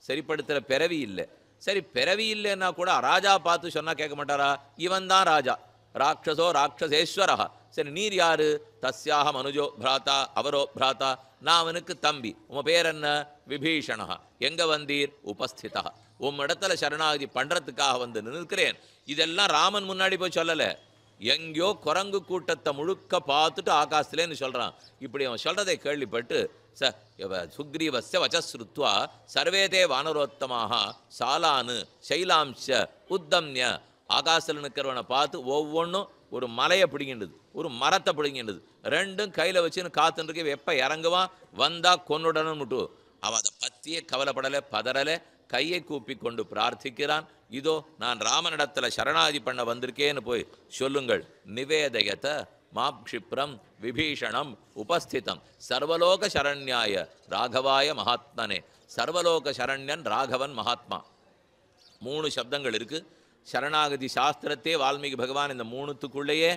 சரிப்படுத்துகிற பிறவி இல்லை சரி பிறவி இல்லைன்னா கூட ராஜா பார்த்து சொன்னால் கேட்க மாட்டாரா இவன் தான் ராஜா ராட்சசோ ராட்சசேஸ்வரகா சரி நீர் யாரு தஸ்யாக மனுஜோ பிராத்தா அவரோ பிராத்தா நான் அவனுக்கு தம்பி உன் பேர் என்ன விபீஷணா எங்கே வந்தீர் உபஸ்திதா உம் இடத்துல சரணாகதி பண்ணுறதுக்காக வந்து நிற்கிறேன் இதெல்லாம் ராமன் முன்னாடி போய் சொல்லலை எங்கேயோ குரங்கு கூட்டத்தை முழுக்க பார்த்துட்டு ஆகாசத்துலேன்னு சொல்கிறான் இப்படி அவன் சொல்கிறதை கேள்விப்பட்டு ச சுக்ரீவச வச்சஸ்ருத்வா சர்வேதே வானரோத்தமாக சாலானு சைலாம்ச உத்தம்ய ஆகாசத்தில் நிற்கிறவனை பார்த்து ஒவ்வொன்றும் ஒரு மலையை பிடிக்கின்றது ஒரு மரத்தை பிடிக்கின்றது ரெண்டும் கையில் வச்சுன்னு காத்துருக்கு எப்போ இறங்குவான் வந்தால் கொன்னுடனும்ட்டு அவன் அதை பற்றியே கவலைப்படலை பதறலை கையை கூப்பி கொண்டு பிரார்த்திக்கிறான் இதோ நான் ராமனிடத்தில் சரணாதி பண்ண வந்திருக்கேன்னு போய் சொல்லுங்கள் நிவேதயத்தை மாக்ஷிப்ரம் விபீஷணம் உபஸ்திதம் சர்வலோக சரண்யாய ராகவாய மகாத்மனே சர்வலோக சரண்யன் ராகவன் மகாத்மா மூணு சப்தங்கள் இருக்குது சரணாகதி சாஸ்திரத்தே வால்மீகி பகவான் இந்த மூணுத்துக்குள்ளேயே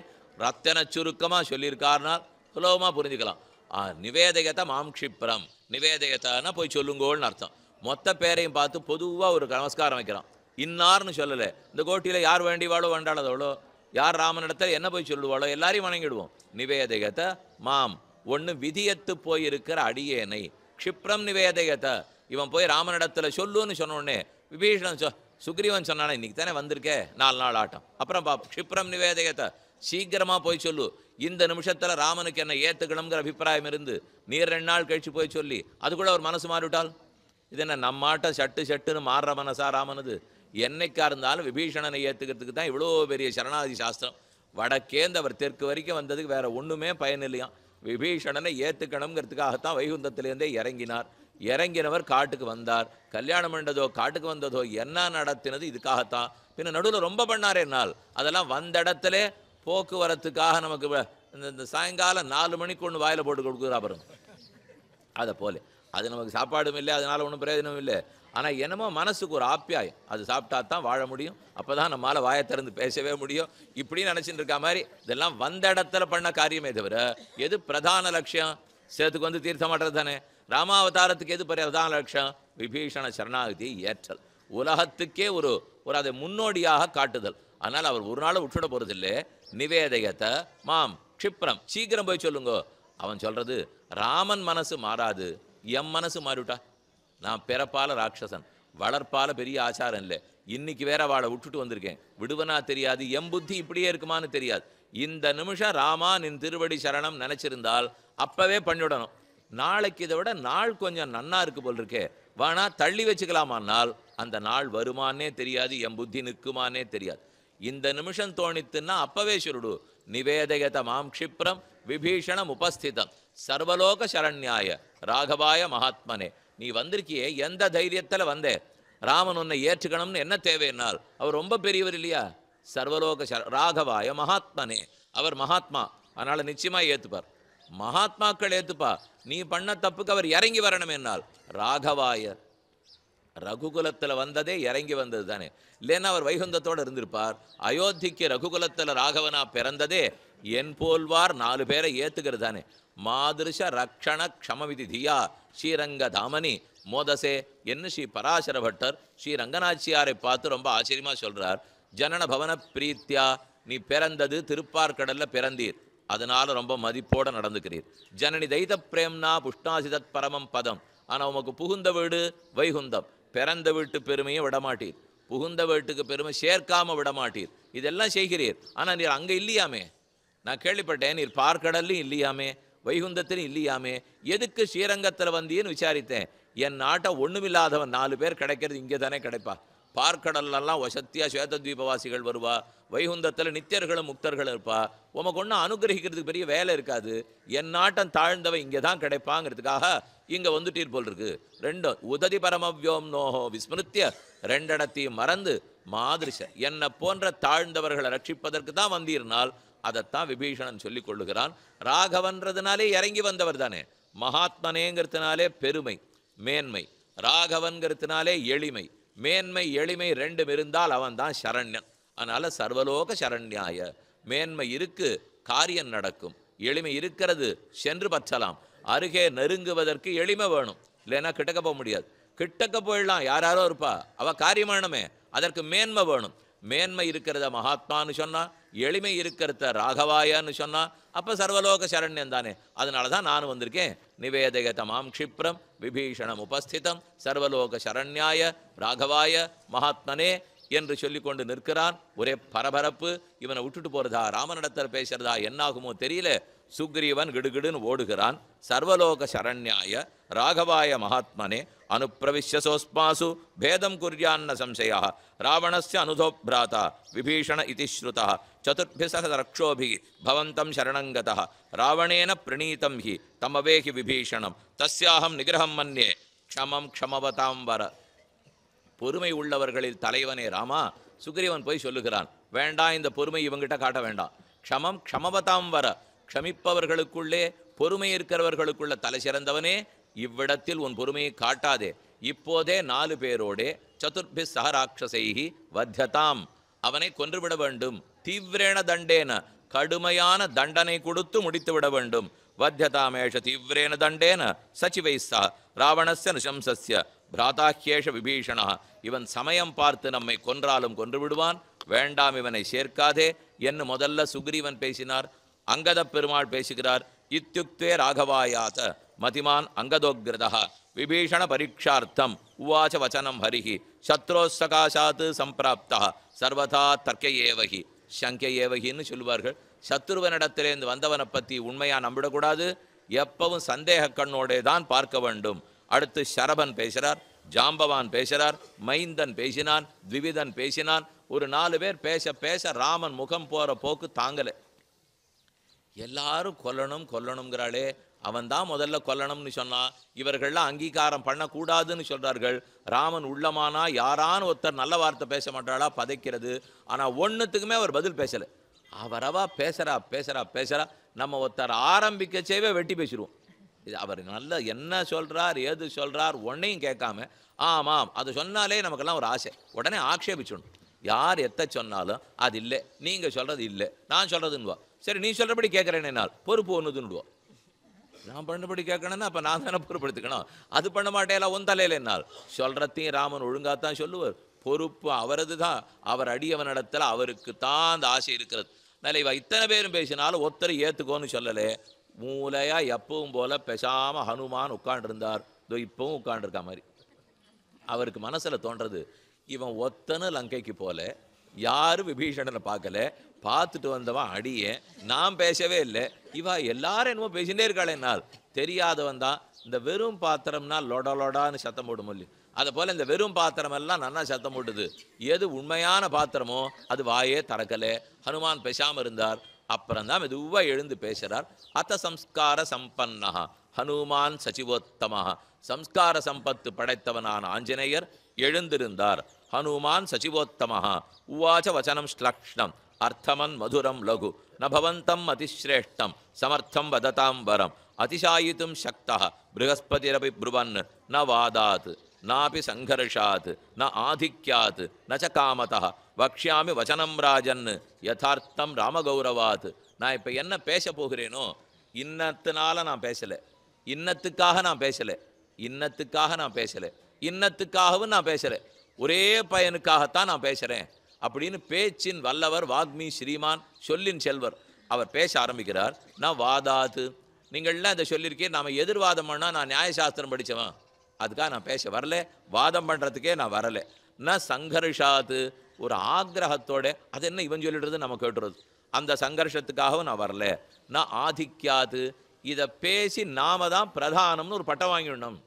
ரத்தன சுருக்கமாக சொல்லியிருக்காருனால் சுலபமாக புரிஞ்சுக்கலாம் ஆ நிவேதயத்தை மாம்ஷிப்ரம் நிவேதயத்தானா போய் சொல்லுங்கோன்னு அர்த்தம் மொத்த பேரையும் பார்த்து பொதுவாக ஒரு நமஸ்காரம் வைக்கிறான் இன்னார்னு சொல்லலை இந்த கோட்டியில் யார் வேண்டிவாளோ வண்டாளதவளோ யார் ராமனிடத்தில் என்ன போய் சொல்லுவாளோ எல்லாரையும் வணங்கிடுவோம் நிவேதயத்தை மாம் ஒன்று விதியத்து போயிருக்கிற அடியேனை க்ஷிப்ரம் நிவேதயத்தை இவன் போய் ராமனிடத்தில் சொல்லுன்னு சொன்னோடனே விபீஷணன் சொ சுக்ரீவன் சொன்னானே இன்னைக்கு தானே வந்திருக்கே நாலு நாள் ஆட்டம் அப்புறம் பா க்ஷிப்ரம் நிவேதகத்தை சீக்கிரமாக போய் சொல்லு இந்த நிமிஷத்தில் ராமனுக்கு என்ன ஏற்றுக்கணுங்கிற அபிப்பிராயம் இருந்து நீர் ரெண்டு நாள் கழித்து போய் சொல்லி அது கூட அவர் மனசு மாறிவிட்டால் இது என்ன நம்ம ஆட்டம் சட்டு சட்டுன்னு மாறுற மனசா ராமனது என்னைக்கா இருந்தாலும் விபீஷணனை ஏற்றுக்கிறதுக்கு தான் இவ்வளோ பெரிய சரணாதி சாஸ்திரம் வடக்கேந்து அவர் தெற்கு வரைக்கும் வந்ததுக்கு வேறு ஒன்றுமே பயன் இல்லையா விபீஷணனை ஏற்றுக்கணுங்கிறதுக்காகத்தான் வைகுந்தத்திலேருந்தே இறங்கினார் இறங்கினவர் காட்டுக்கு வந்தார் கல்யாணம் பண்ணதோ காட்டுக்கு வந்ததோ என்ன நடத்தினது இதுக்காகத்தான் பின்ன நடுவில் ரொம்ப பண்ணாரே நாள் அதெல்லாம் வந்த இடத்துல போக்குவரத்துக்காக நமக்கு இந்த சாயங்காலம் நாலு மணிக்கு ஒன்று வாயில் போட்டு கொடுக்குறா பாருங்க அதை போல அது நமக்கு சாப்பாடும் இல்லை அதனால் ஒன்றும் பிரயோஜனம் இல்லை ஆனால் என்னமோ மனசுக்கு ஒரு ஆப்பியாயம் அது சாப்பிட்டா தான் வாழ முடியும் அப்போ தான் நம்மளால் வாயை திறந்து பேசவே முடியும் இப்படின்னு நினச்சிட்டு இருக்க மாதிரி இதெல்லாம் வந்த இடத்துல பண்ண காரியமே தவிர எது பிரதான லட்சியம் சேர்த்துக்கு வந்து தீர்த்தமாட்டுறது தானே ராமாவதாரத்துக்கு எது பிரதான லட்சம் விபீஷண சரணாகதி ஏற்றல் உலகத்துக்கே ஒரு ஒரு அதை முன்னோடியாக காட்டுதல் அதனால் அவர் ஒரு நாள் விட்டுட போகிறதில்லை நிவேதயத்தை மாம் க்ஷிப்ரம் சீக்கிரம் போய் சொல்லுங்க அவன் சொல்கிறது ராமன் மனசு மாறாது எம் மனசு மாறிவிட்டா நான் பிறப்பால ராட்சசன் வளர்ப்பால பெரிய ஆச்சாரம் இல்லை இன்னைக்கு வேற வாழை விட்டுட்டு வந்திருக்கேன் விடுவனா தெரியாது எம் புத்தி இப்படியே இருக்குமான்னு தெரியாது இந்த நிமிஷம் ராமா நின் திருவடி சரணம் நினச்சிருந்தால் அப்போவே பண்ணிவிடணும் நாளைக்கு இதை விட நாள் கொஞ்சம் நன்னா இருக்கு போல் இருக்கே வேணா தள்ளி வச்சுக்கலாமானால் அந்த நாள் வருமானே தெரியாது என் புத்தி நிற்குமானே தெரியாது இந்த நிமிஷம் தோணித்துன்னா அப்பவே சுருடு நிவேதயத மாம் க்ஷிப்ரம் விபீஷணம் உபஸ்திதம் சர்வலோக சரண்யாய ராகவாய மகாத்மனே நீ வந்திருக்கியே எந்த தைரியத்தில் வந்தே ராமன் உன்னை ஏற்றுக்கணும்னு என்ன தேவையினால் அவர் ரொம்ப பெரியவர் இல்லையா சர்வலோக ராகவாய மகாத்மனே அவர் மகாத்மா அதனால் நிச்சயமாக ஏற்றுப்பார் மகாத்மாக்கள் ஏத்துப்பா நீ பண்ண தப்புக்கு அவர் இறங்கி வரணும் என்னால் ராகவாயர் ரகுகுலத்தில் வந்ததே இறங்கி வந்தது தானே இல்லைன்னா அவர் வைகுந்தத்தோடு இருந்திருப்பார் அயோத்திக்கு ரகுகுலத்தில் ராகவனா பிறந்ததே என் போல்வார் நாலு பேரை ஏத்துக்கிறது தானே மாதிருஷ ரக்ஷண க்ஷமவிதி தியா ஸ்ரீரங்க தாமனி மோதசே என்ன ஸ்ரீ பராசர பட்டர் ஸ்ரீ ரங்கநாச்சியாரை பார்த்து ரொம்ப ஆச்சரியமாக சொல்கிறார் ஜனன பவன பிரீத்தியா நீ பிறந்தது திருப்பார்கடலில் பிறந்தீர் அதனால் ரொம்ப மதிப்போடு நடந்துக்கிறீர் ஜனனி தைத பிரேம்னா புஷ்ணாசிதத் பரமம் பதம் ஆனால் உமக்கு புகுந்த வீடு வைகுந்தம் பிறந்த வீட்டு பெருமையை விடமாட்டீர் புகுந்த வீட்டுக்கு பெருமை சேர்க்காமல் விடமாட்டீர் இதெல்லாம் செய்கிறீர் ஆனால் நீர் அங்கே இல்லையாமே நான் கேள்விப்பட்டேன் நீர் பார்க்கடல்லையும் இல்லையாமே வைகுந்தத்திலும் இல்லையாமே எதுக்கு ஸ்ரீரங்கத்தில் வந்தியன்னு விசாரித்தேன் என் நாட்டை ஒன்றுமில்லாதவன் நாலு பேர் கிடைக்கிறது இங்கே தானே கிடைப்பா பார்க்கடல்லாம் வசத்தியாக ஸ்வேதத்வீபவாசிகள் வருவா வைகுந்தத்தில் நித்தியர்களும் முக்தர்கள் இருப்பா உமக்கு ஒன்றும் அனுகிரகிக்கிறதுக்கு பெரிய வேலை இருக்காது என் நாட்டம் தாழ்ந்தவன் இங்கே தான் கிடைப்பாங்கிறதுக்காக இங்கே வந்துட்டீர் போல் இருக்கு ரெண்டும் உததி பரமவ்யோம் நோஹோ விஸ்மிருத்திய ரெண்டிடத்தையும் மறந்து மாதிரிச என்னை போன்ற தாழ்ந்தவர்களை ரட்சிப்பதற்கு தான் வந்தீர்னால் அதைத்தான் விபீஷணன் சொல்லி கொள்ளுகிறான் ராகவன்றதுனாலே இறங்கி வந்தவர் தானே மகாத்மனேங்கிறதுனாலே பெருமை மேன்மை ராகவன்கிறதுனாலே எளிமை மேன்மை எளிமை ரெண்டும் இருந்தால் அவன் தான் சரண்யன் அதனால் சர்வலோக சரண்யாய மேன்மை இருக்கு காரியம் நடக்கும் எளிமை இருக்கிறது சென்று பற்றலாம் அருகே நெருங்குவதற்கு எளிமை வேணும் இல்லைன்னா கிட்டக்க போக முடியாது கிட்டக்க போயிடலாம் யாராரோ இருப்பா அவள் காரியமானமே அதற்கு மேன்மை வேணும் மேன்மை இருக்கிறத மகாத்மான்னு சொன்னால் எளிமை இருக்கிறத ராகவாயான்னு சொன்னால் அப்போ சர்வலோக சரண்யம் தானே அதனால தான் நான் வந்திருக்கேன் தமாம் க்ஷிப்ரம் விபீஷணம் உபஸ்திதம் சர்வலோக சரண்யாய ராகவாய மகாத்மனே என்று சொல்லிக்கொண்டு நிற்கிறான் ஒரே பரபரப்பு இவனை விட்டுட்டு போகிறதா ராமனிடத்தில் பேசுகிறதா என்னாகுமோ தெரியல சுக்ரீவன் கிடுகிடுன்னு ஓடுகிறான் சர்வலோக சரண்யாய ராகவாய மகாத்மனே அனுப்பிரவிசோஸ்மாசு பேதம் குர்யான்ன ராவணஸ் ராவணஸ்ய அனுதோப்ராதா விபீஷண இதி ஸ்ருதா பவந்தம் भवन्तं ராவணேன பிரணீதம் ஹி தமவே ஹி விபீஷணம் तस्याहं निग्रहं மன்னே க்ஷமம் க்ஷமவதாம் வர பொறுமை உள்ளவர்களில் தலைவனே ராமா சுக்ரீவன் போய் சொல்லுகிறான் வேண்டாம் இந்த பொறுமை இவங்கிட்ட காட்ட வேண்டாம் க்ஷமம் க்ஷமவதாம் வர க்ஷமிப்பவர்களுக்குள்ளே பொறுமை இருக்கிறவர்களுக்குள்ள தலை சிறந்தவனே இவ்விடத்தில் உன் பொறுமையை காட்டாதே இப்போதே நாலு பேரோடே சதுர்பி சகராட்சசைகி வத்தியதாம் அவனை கொன்றுவிட வேண்டும் தீவிரேன தண்டேன கடுமையான தண்டனை கொடுத்து முடித்துவிட வேண்டும் வத்தியதாமேஷ தீவிரேன தண்டேன சச்சிவை சா ராவணஸ்ய நிசம்சஸ்ய பிராதாக்கியேஷ விபீஷணா இவன் சமயம் பார்த்து நம்மை கொன்றாலும் கொன்று விடுவான் வேண்டாம் இவனை சேர்க்காதே என்று முதல்ல சுக்ரீவன் பேசினார் அங்கத பெருமாள் பேசுகிறார் இத்தியுக்தே ராகவாயாத மதிமான் அங்கதோக்ரதா விபீஷண பரீட்சார்த்தம் உவாச்ச வச்சனம் ஹரிஹி சத்ரோசகாசாத் சம்பிராப்தா சர்வதா தர்க்கையேவகி சங்கை ஏவகின்னு சொல்லுவார்கள் சத்ருவனிடத்திலேருந்து வந்தவனை பற்றி உண்மையாக நம்பிடக்கூடாது எப்பவும் சந்தேக கண்ணோடே தான் பார்க்க வேண்டும் அடுத்து சரபன் பேசுகிறார் ஜாம்பவான் பேசுகிறார் மைந்தன் பேசினான் திவிதன் பேசினான் ஒரு நாலு பேர் பேச பேச ராமன் முகம் போகிற போக்கு தாங்கலை எல்லாரும் கொல்லணும் கொல்லணுங்கிறாளே அவன் தான் முதல்ல கொல்லணும்னு சொன்னான் இவர்கள்லாம் அங்கீகாரம் பண்ணக்கூடாதுன்னு சொல்கிறார்கள் ராமன் உள்ளமானா யாரான்னு ஒருத்தர் நல்ல வார்த்தை பேச மாட்டாளா பதைக்கிறது ஆனால் ஒன்றுத்துக்குமே அவர் பதில் பேசலை அவரவா பேசுகிறா பேசுகிறா பேசுகிறா நம்ம ஒருத்தர் ஆரம்பிக்கச்சேவே வெட்டி பேசிடுவோம் இது அவர் நல்ல என்ன சொல்கிறார் ஏது சொல்கிறார் ஒன்றையும் கேட்காம ஆமாம் அதை சொன்னாலே நமக்கெல்லாம் ஒரு ஆசை உடனே ஆக்ஷேபிச்சிடணும் யார் எத்த சொன்னாலும் அது இல்லை நீங்கள் சொல்கிறது இல்லை நான் சொல்கிறதுன்னுவா சரி நீ சொல்கிறபடி கேட்குறேன் என்னால் பொறுப்பு ஒன்றுதுன்னுடுவோம் நான் பண்ணபடி கேட்கணும்னா அப்போ நான் தானே பொறுப்படுத்திக்கணும் அது பண்ண மாட்டேலாம் உன் தலையில் என்னால் சொல்கிறத்தையும் ராமன் ஒழுங்காக தான் சொல்லுவார் பொறுப்பு அவரது தான் அவர் அடியவன் நடத்தல அவருக்கு தான் அந்த ஆசை இருக்கிறது அதனால் இத்தனை பேரும் பேசினாலும் ஒருத்தரை ஏற்றுக்கோன்னு சொல்லலே மூளையாக எப்பவும் போல் பெசாமல் ஹனுமான் உட்காண்டிருந்தார் இதோ இப்பவும் உட்காண்டிருக்க மாதிரி அவருக்கு மனசில் தோன்றது இவன் ஒத்தனை லங்கைக்கு போல யாரும் விபீஷணனை பார்க்கல பார்த்துட்டு வந்தவன் அடியே நான் பேசவே இல்லை இவா எல்லாரும் என்னமோ பேசினே இருக்காள் என்னால் தெரியாதவன் தான் இந்த வெறும் பாத்திரம்னா லொட லொடான்னு சத்தம் போடும் சொல்லி அதை போல் இந்த வெறும் பாத்திரம் எல்லாம் நல்லா சத்தம் போட்டுது எது உண்மையான பாத்திரமோ அது வாயே தறக்கலை ஹனுமான் பேசாமல் இருந்தார் அப்புறம் தான் மெதுவாக எழுந்து பேசுகிறார் அத்த சம்ஸ்கார சம்பன்னா ஹனுமான் சச்சிவோத்தமாக சம்ஸ்கார சம்பத்து படைத்தவனான ஆஞ்சநேயர் எழுந்திருந்தார் ஹனுமான் சச்சிவோத்தமாக உவாச்ச வச்சனம் ஸ்லக்ஷ்ணம் அர்த்தமன் மதுரம் லகு நபவந்தம் அதிசிரேஷ்டம் சமர்த்தம் வததாம் வரம் அதிசாயித்தும் சக்தா ப்ரகஸ்பதிரபி ப்ருவன் ந வாதாத் நாபி சங்கர்ஷாத் ந ஆதிக்கியாத் ந ச காமதா வக்ஷாமி வச்சனம் ராஜன் யதார்த்தம் ராமகௌரவாத் நான் இப்போ என்ன பேச போகிறேனோ இன்னத்தினால நான் பேசலை இன்னத்துக்காக நான் பேசலை இன்னத்துக்காக நான் பேசலை இன்னத்துக்காகவும் நான் பேசலை ஒரே பயனுக்காகத்தான் நான் பேசுகிறேன் அப்படின்னு பேச்சின் வல்லவர் வாக்மி ஸ்ரீமான் சொல்லின் செல்வர் அவர் பேச ஆரம்பிக்கிறார் நான் வாதாது நீங்கள்லாம் இதை சொல்லியிருக்கேன் நாம் எதிர்வாதம் பண்ணால் நான் நியாயசாஸ்திரம் படித்தவன் அதுக்காக நான் பேச வரல வாதம் பண்ணுறதுக்கே நான் வரலை நான் சங்கர்ஷாது ஒரு ஆக்ரகத்தோட அது என்ன இவன் சொல்லிடுறது நம்ம கேட்டுறது அந்த சங்கர்ஷத்துக்காகவும் நான் வரல நான் ஆதிக்காது இதை பேசி நாம தான் பிரதானம்னு ஒரு பட்டம் வாங்கிடணும்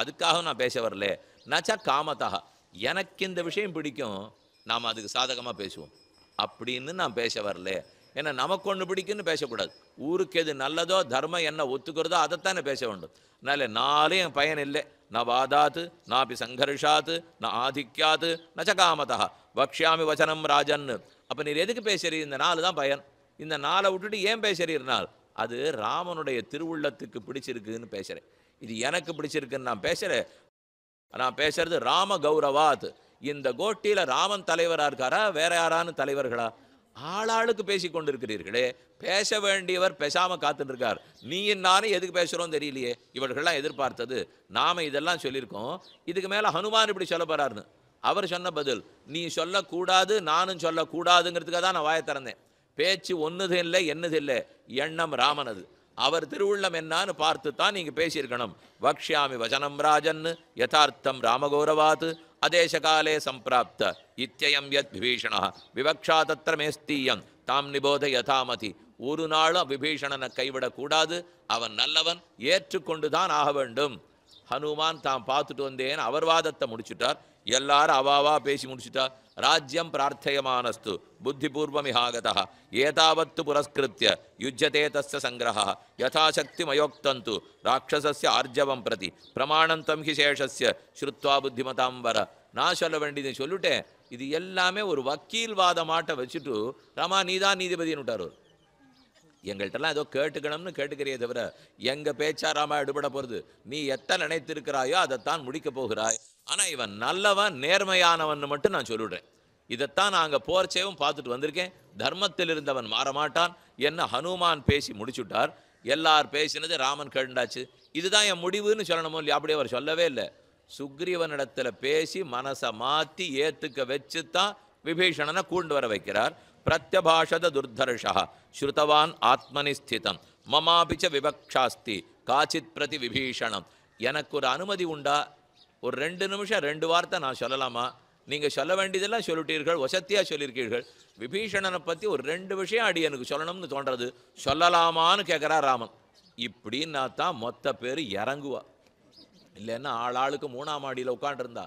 அதுக்காகவும் நான் பேச வரல நச்ச காமத்தா எனக்கு இந்த விஷயம் பிடிக்கும் நாம் அதுக்கு சாதகமாக பேசுவோம் அப்படின்னு நான் பேச வரல ஏன்னா நமக்கு ஒன்று பிடிக்குன்னு பேசக்கூடாது ஊருக்கு எது நல்லதோ தர்மம் என்ன ஒத்துக்கிறதோ அதைத்தானே பேச வேண்டும் அதனால் நாளும் என் பயன் இல்லை நான் வாதாத்து நாபி சங்கர்ஷாத்து நான் ஆதிக்காத்து நச்சகாமதா பக்ஷாமி வச்சனம் ராஜன் அப்போ நீர் எதுக்கு பேசுறீர் இந்த நாள் தான் பயன் இந்த நாளை விட்டுட்டு ஏன் பேசுறீர்னால் அது ராமனுடைய திருவுள்ளத்துக்கு பிடிச்சிருக்குன்னு பேசுகிறேன் இது எனக்கு பிடிச்சிருக்குன்னு நான் பேசுகிறேன் நான் பேசுறது ராம கௌரவாத் இந்த கோட்டியில் ராமன் தலைவராக இருக்காரா வேற யாரானு தலைவர்களா ஆளாளுக்கு பேசி கொண்டிருக்கிறீர்களே பேச வேண்டியவர் பேசாமல் இருக்கார் நீ நானும் எதுக்கு பேசுகிறோம் தெரியலையே இவர்கள்லாம் எதிர்பார்த்தது நாம் இதெல்லாம் சொல்லியிருக்கோம் இதுக்கு மேலே ஹனுமான் இப்படி சொல்ல போகிறாருன்னு அவர் சொன்ன பதில் நீ சொல்லக்கூடாது நானும் சொல்லக்கூடாதுங்கிறதுக்காக தான் நான் வாய திறந்தேன் பேச்சு ஒன்றுது இல்லை என்னது இல்லை எண்ணம் ராமனது அவர் திருவுள்ளம் என்னான்னு பார்த்து தான் நீங்கள் பேசியிருக்கணும் வக்ஷாமி வசனம் ராஜன் யதார்த்தம் ராமகௌரவாத் அதேசகாலே சம்பிராப்த இத்தயம் யத் விபீஷண விவக்ஷா தத்திர மேஸ்தீயம் தாம் நிபோத யதாமதி ஒரு நாளும் விபீஷணனை கைவிடக்கூடாது அவன் நல்லவன் ஏற்றுக்கொண்டு தான் ஆக வேண்டும் ஹனுமான் தாம் பார்த்துட்டு வந்தேன் அவர் வாதத்தை முடிச்சுட்டார் எல்லாரும் அவாவா பேசி முடிச்சுட்டார் ರಾಜ್ಯಂ ಪ್ರಾರ್ಥಯಮಾನಸ್ತು ஏதாவத்து புரஸ்கிருத்திய யுஜதே தச ತಸ್ಯ யதாசக்தி மயோக்தந்து ರಾಕ್ಷಸಸ್ಯ ஆர்ஜவம் ಪ್ರತಿ பிரமாணம் தம் ಶೇಷಸ್ಯ ஸ்ருத்வா புத்திமதாம் வர நான் சொல்ல வேண்டியது சொல்லிட்டேன் இது எல்லாமே ஒரு வக்கீல் வாதமாட்டை வச்சுட்டு ராமா நீதான் நீதிபதினுட்டார் விட்டார் எங்கள்கிட்டலாம் ஏதோ கேட்டுக்கணும்னு கேட்டுக்கிறே தவிர எங்கள் பேச்சா ராமா எடுபட போகிறது நீ எத்தனை நினைத்திருக்கிறாயோ அதைத்தான் முடிக்கப் போகிறாய் ஆனால் இவன் நல்லவன் நேர்மையானவன் மட்டும் நான் சொல்லிடுறேன் இதைத்தான் நாங்கள் போர்ச்சேவும் பார்த்துட்டு வந்திருக்கேன் தர்மத்தில் இருந்தவன் மாறமாட்டான் என்ன ஹனுமான் பேசி முடிச்சுட்டார் எல்லார் பேசினது ராமன் கேண்டாச்சு இதுதான் என் முடிவுன்னு சொல்லணுமோ இல்லையா அப்படியே அவர் சொல்லவே இல்லை சுக்ரீவனிடத்தில் பேசி மனசை மாற்றி ஏற்றுக்க வச்சு தான் விபீஷணனை கூண்டு வர வைக்கிறார் பிரத்யபாஷத துர்தர்ஷா ஸ்ருதவான் ஆத்மனி ஸ்திதம் மமாபிச்ச விபக்ஷாஸ்தி காச்சித் பிரதி விபீஷணம் எனக்கு ஒரு அனுமதி உண்டா ஒரு ரெண்டு நிமிஷம் ரெண்டு வார்த்தை நான் சொல்லலாமா நீங்கள் சொல்ல வேண்டியதெல்லாம் சொல்லிட்டீர்கள் வசத்தியாக சொல்லியிருக்கீர்கள் விபீஷணனை பற்றி ஒரு ரெண்டு விஷயம் அடி எனக்கு சொல்லணும்னு தோன்றது சொல்லலாமான்னு கேட்குறா ராமன் இப்படின்னா தான் மொத்த பேர் இறங்குவா இல்லைன்னா ஆள் ஆளுக்கு மூணாம் மாடியில் உட்காண்டிருந்தா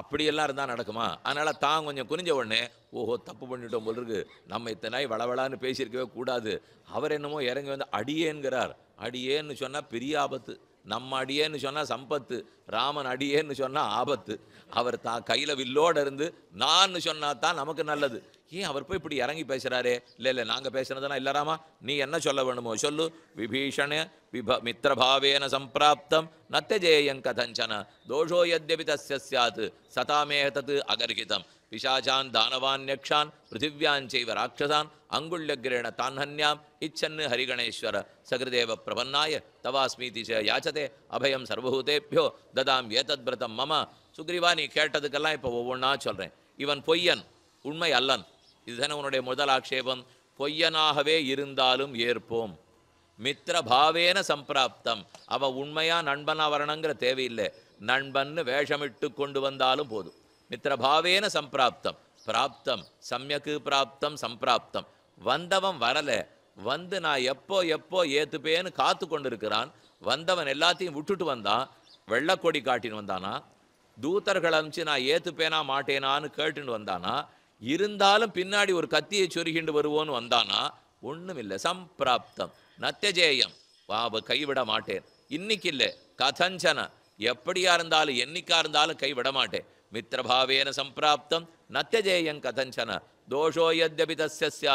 அப்படியெல்லாம் இருந்தால் நடக்குமா அதனால் தான் கொஞ்சம் குனிஞ்ச உடனே ஓஹோ தப்பு பண்ணிட்டோம் போல் இருக்கு நம்ம இத்தனை வளவளான்னு பேசியிருக்கவே கூடாது அவர் என்னமோ இறங்கி வந்து அடியேன்கிறார் அடியேன்னு சொன்னால் பெரிய ஆபத்து நம்ம அடியேன்னு சொன்னால் சம்பத்து ராமன் அடியேன்னு சொன்னால் ஆபத்து அவர் தான் கையில் வில்லோடு இருந்து நான்னு சொன்னால் தான் நமக்கு நல்லது ஏன் அவர் போய் இப்படி இறங்கி பேசுகிறாரே இல்லை இல்லை நாங்கள் பேசுனதுனா இல்லாராமா நீ என்ன சொல்ல வேணுமோ சொல்லு விபீஷண விப மித்திரபாவேன சம்பிராப்தம் நத்தஜேயங் கதஞ்சன தோஷோ யத்யபி தஸ்ய சாத் சதாமேக தத்து அகர்ஹிதம் பிசாஜான் தானவான் யக்ஷான் செய்வ ராட்சசான் அங்குள்ளக்ரேண தான்ஹன்யாம் இச்சன்னு ஹரிகணேஸ்வர சகிருதேவ பிரபன்னாய தவாஸ்மீதி ச யாச்சதே அபயம் சர்வபூதேபியோ ததாம் ஏதத்விரதம் மம சுக்ரீவா நீ கேட்டதுக்கெல்லாம் இப்போ ஒவ்வொன்றா சொல்கிறேன் இவன் பொய்யன் உண்மை அல்லன் இதுதானே உன்னுடைய முதல் ஆக்ஷேபம் பொய்யனாகவே இருந்தாலும் ஏற்போம் மித்திரபாவேன சம்பிராப்தம் அவன் உண்மையாக நண்பனாக வரணுங்கிற தேவையில்லை நண்பன்னு வேஷமிட்டு கொண்டு வந்தாலும் போதும் மித்திரபாவேன சம்பிராப்தம் பிராப்தம் சம்யக்கு பிராப்தம் சம்பிராப்தம் வந்தவன் வரலை வந்து நான் எப்போ எப்போ ஏற்றுப்பேன்னு காத்து கொண்டு இருக்கிறான் வந்தவன் எல்லாத்தையும் விட்டுட்டு வந்தான் வெள்ளக்கொடி காட்டின்னு வந்தானா தூத்தர்கள் அனுப்பிச்சு நான் ஏற்றுப்பேனா மாட்டேனான்னு கேட்டுன்னு வந்தானா இருந்தாலும் பின்னாடி ஒரு கத்தியை சொருகிண்டு வருவோன்னு வந்தானா ஒன்றும் இல்லை சம்பிராப்தம் நத்தியஜேயம் வாப கைவிட மாட்டேன் இன்னைக்கு இல்லை கதஞ்சன எப்படியா இருந்தாலும் என்னைக்கா இருந்தாலும் கைவிட மாட்டேன் மித்திரபாவேன சம்பிராப்தம் நத்தியஜேயம் கதஞ்சன தோஷோ எத்யபி தஸ்ய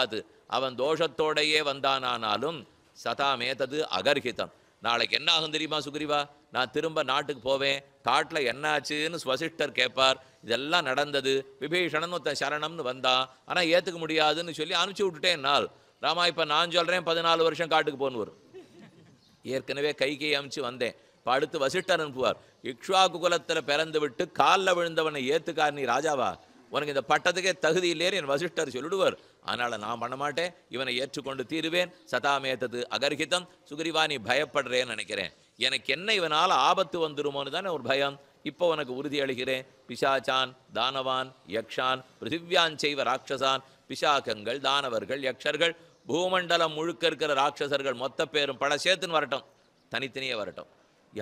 அவன் தோஷத்தோடையே வந்தானானாலும் சதாமேதது அகர்ஹிதம் நாளைக்கு என்ன ஆகும் தெரியுமா சுக்ரீவா நான் திரும்ப நாட்டுக்கு போவேன் காட்டில் என்னாச்சுன்னு ஸ்வசிஷ்டர் கேட்பார் இதெல்லாம் நடந்தது விபீஷணன் ஒருத்தன் சரணம்னு வந்தான் ஆனால் ஏற்றுக்க முடியாதுன்னு சொல்லி அனுப்பிச்சி விட்டுட்டேன் நாள் ராமா இப்போ நான் சொல்கிறேன் பதினாலு வருஷம் காட்டுக்கு போன்னு ஏற்கனவே கைகையை அமுச்சு வந்தேன் படுத்து வசிஷ்டர் அனுப்புவார் இக்ஷாகு குலத்தில் பிறந்து விட்டு காலில் விழுந்தவனை ஏற்றுக்கார் நீ ராஜாவா உனக்கு இந்த பட்டத்துக்கே தகுதி இல்லையே என் வசிஷ்டர் சொல்லிடுவர் அதனால் நான் பண்ண மாட்டேன் இவனை ஏற்றுக்கொண்டு தீருவேன் சதாமேத்தது அகர்ஹிதம் சுகிரிவாணி நீ பயப்படுறேன்னு நினைக்கிறேன் எனக்கு என்ன இவனால் ஆபத்து வந்துருமோன்னு தானே ஒரு பயம் இப்போ உனக்கு உறுதி அளிக்கிறேன் பிசாச்சான் தானவான் யக்ஷான் பிருத்திவியான் செய்வ ராட்சசான் பிசாக்கங்கள் தானவர்கள் யக்ஷர்கள் பூமண்டலம் முழுக்க இருக்கிற ராட்சசர்கள் மொத்த பேரும் பல சேர்த்துன்னு வரட்டும் தனித்தனியே வரட்டும்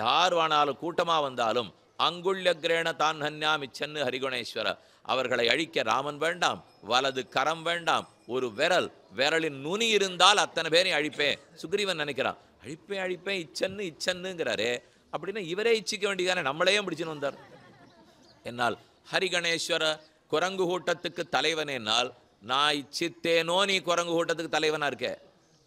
யார் வேணாலும் கூட்டமாக வந்தாலும் அங்குள்ள கிரேண தான் ஹன்யாமி சென்னு ஹரிகுணேஸ்வர அவர்களை அழிக்க ராமன் வேண்டாம் வலது கரம் வேண்டாம் ஒரு விரல் விரலின் நுனி இருந்தால் அத்தனை பேரையும் அழிப்பேன் சுக்ரீவன் நினைக்கிறான் அழிப்பேன் அழிப்பேன் இச்சன்னு இச்சன்னுங்கிறாரு அப்படின்னா இவரே இச்சிக்க வேண்டியதானே நம்மளையும் பிடிச்சுன்னு வந்தார் என்னால் ஹரிகணேஸ்வர குரங்கு கூட்டத்துக்கு தலைவனேனால் நான் இச்சித்தேனோ நீ குரங்கு கூட்டத்துக்கு தலைவனாக இருக்க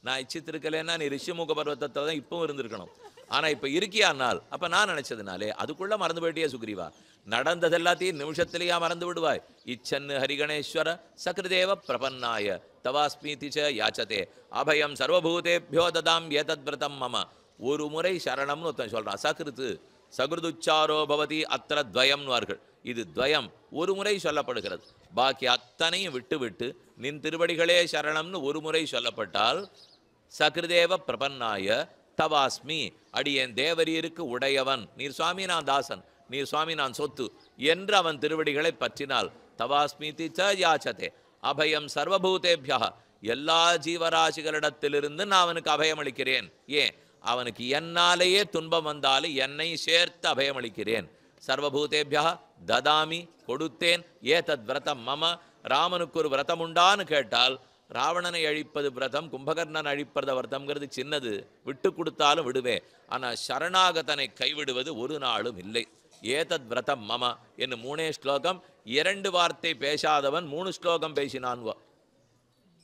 நான் இச்சித்திருக்கலேன்னா நீ ரிஷிமுக பருவத்தில் தான் இப்பவும் இருந்திருக்கணும் ஆனால் இப்போ இருக்கியானால் அப்போ நான் நினச்சதுனாலே அதுக்குள்ளே மறந்து போயிட்டே சுக்ரீவா நடந்தது எல்லாத்தையும் நிமிஷத்திலேயா மறந்து விடுவாய் இச்சன்னு ஹரிகணேஸ்வர சகிருதேவ பிரபன்னாய தவாஸ்மீதி ச யாச்சதே அபயம் சர்வபூதேபியோ ததாம் ஏதத் விரதம் மம ஒரு முறை சரணம்னு ஒருத்தன் சொல்கிறான் சகிருத்து சகிருதுச்சாரோ பவதி அத்திர துவயம்னுவார்கள் இது துவயம் ஒரு முறை சொல்லப்படுகிறது பாக்கி அத்தனையும் விட்டு விட்டு நின் திருவடிகளே சரணம்னு ஒரு முறை சொல்லப்பட்டால் சகிருதேவ பிரபன்னாய தவாஸ்மி அடியேன் தேவரீருக்கு உடையவன் நீர் சுவாமி நான் தாசன் நீர் சுவாமி நான் சொத்து என்று அவன் திருவடிகளை பற்றினால் தவாஸ்மி ச யாச்சதே அபயம் சர்வபூதேபியா எல்லா ஜீவராசிகளிடத்திலிருந்து நான் அவனுக்கு அபயமளிக்கிறேன் ஏன் அவனுக்கு என்னாலேயே துன்பம் வந்தாலும் என்னை சேர்த்து அபயமளிக்கிறேன் சர்வபூதேபியா ததாமி கொடுத்தேன் ஏ தத் விரதம் மம ராமனுக்கு ஒரு விரதம் உண்டான்னு கேட்டால் ராவணனை அழிப்பது விரதம் கும்பகர்ணன் அழிப்பது விரதம்ங்கிறது சின்னது விட்டு கொடுத்தாலும் விடுவேன் ஆனால் சரணாகதனை கைவிடுவது ஒரு நாளும் இல்லை ஏதத் விரதம் மம என்று மூணே ஸ்லோகம் இரண்டு வார்த்தை பேசாதவன் மூணு ஸ்லோகம் பேசினான்வா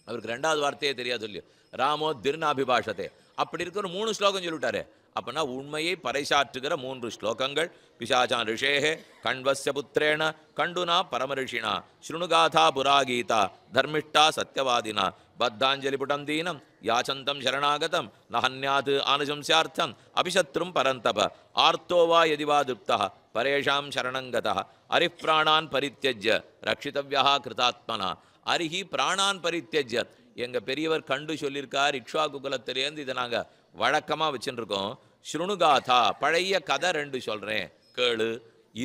அவருக்கு ரெண்டாவது வார்த்தையே தெரியாது இல்லையோ ராமோ திருநாபிபாஷதே அப்படி இருக்கிற மூணு ஸ்லோகம் சொல்லிவிட்டாரு அப்படின்னா உண்மையை பறைசாற்றுகிற மூன்று ஸ்லோகங்கள் பிசாச்சான் ரிஷேகே கண்வச புத்திரேன கண்டுனா பரமரிஷினா ஸ்ருணுகாதா புராகீதா தர்மிஷ்டா சத்தியவாதினா பத்தாஞ்சலிபுடம் தீனம் யாச்சந்தம் சரணாகதம் நஹன்யாது ஆனுசம்சார்த்தம் அபிசத்ரும் பரந்தப ஆர்த்தோவா எதிவா துப்தா பரேஷாம் சரணங்கதா அரிப்பிராணான் பரித்தியஜ்ய ரக்ஷிதவ்யா கிருதாத்மனா அரிஹி பிராணான் பரித்தியஜ்ய எங்கள் பெரியவர் கண்டு சொல்லியிருக்கார் இக்ஷா குகுலத்திலேருந்து இதை நாங்கள் வழக்கமாக வச்சுருக்கோம் ஸ்ருணுகாதா பழைய கதை ரெண்டு சொல்கிறேன் கேளு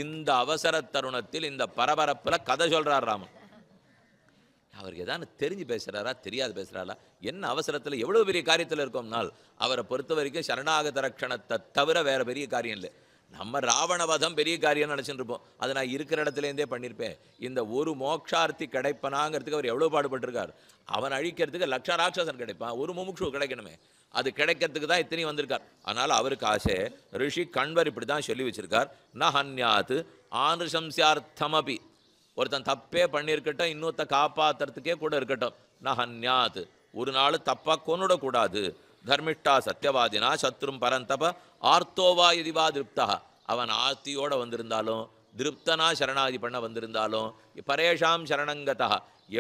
இந்த அவசர தருணத்தில் இந்த பரபரப்பில் கதை சொல்கிறார் ராமன் அவருக்கு எதாவது தெரிஞ்சு பேசுகிறாரா தெரியாது பேசுகிறாரா என்ன அவசரத்தில் எவ்வளோ பெரிய காரியத்தில் இருக்கோம்னால் அவரை பொறுத்த வரைக்கும் சரணாகத ரக்ஷணத்தை தவிர வேறு பெரிய காரியம் இல்லை நம்ம ராவண வதம் பெரிய காரியம்னு நினச்சிட்டு இருப்போம் அதை நான் இருக்கிற இடத்துலேருந்தே பண்ணியிருப்பேன் இந்த ஒரு மோக்ஷார்த்தி கிடைப்பனாங்கிறதுக்கு அவர் எவ்வளோ பாடுபட்டிருக்கார் அவன் அழிக்கிறதுக்கு லட்ச ராட்சசன் கிடைப்பான் ஒரு முமுட்சு கிடைக்கணுமே அது கிடைக்கிறதுக்கு தான் இத்தனையும் வந்திருக்கார் அதனால் அவருக்கு ஆசை ரிஷி கண்வர் இப்படி தான் சொல்லி வச்சுருக்கார் ந ஹன்யாத்து ஆனுசம்சியார்த்தமபி ஒருத்தன் தப்பே பண்ணியிருக்கட்டும் இன்னொருத்த காப்பாற்றுறதுக்கே கூட இருக்கட்டும் ந ஹன்யாத் ஒரு நாள் தப்பாக கொண்டுடக்கூடாது தர்மிஷ்டா சத்தியவாதினா சத்ரும் பரந்தப ஆர்த்தோவா எதிவா திருப்தா அவன் ஆர்த்தியோடு வந்திருந்தாலும் திருப்தனா சரணாதி பண்ண வந்திருந்தாலும் பரேஷாம் சரணங்கதா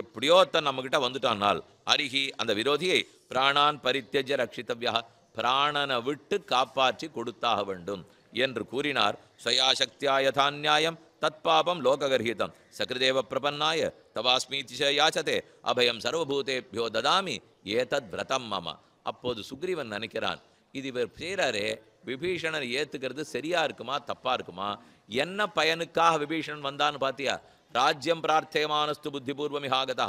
எப்படியோ தன் நம்மகிட்ட வந்துட்டானால் அருகி அந்த விரோதியை பிராணான் பரித்தஜ ரட்சித்தவ்யா பிராணனை விட்டு காப்பாற்றி கொடுத்தாக வேண்டும் என்று கூறினார் சுயாசக்தியா யதாநியாயம் தத்பாபம் லோககர்ஹிதம் சகிருதேவ பிரபன்னாய தவாஸ்மீதிஷ யாச்சதே அபயம் சர்வபூதேபியோ ததாமி ஏதத் விரதம் மம அப்போது சுக்ரீவன் நினைக்கிறான் இது இவர் செய்கிறாரே விபீஷணன் ஏற்றுக்கிறது சரியாக இருக்குமா தப்பாக இருக்குமா என்ன பயனுக்காக விபீஷணன் வந்தான்னு பார்த்தியா ராஜ்யம் பிரார்த்தியமானஸ்து பூர்வமி ஆகதா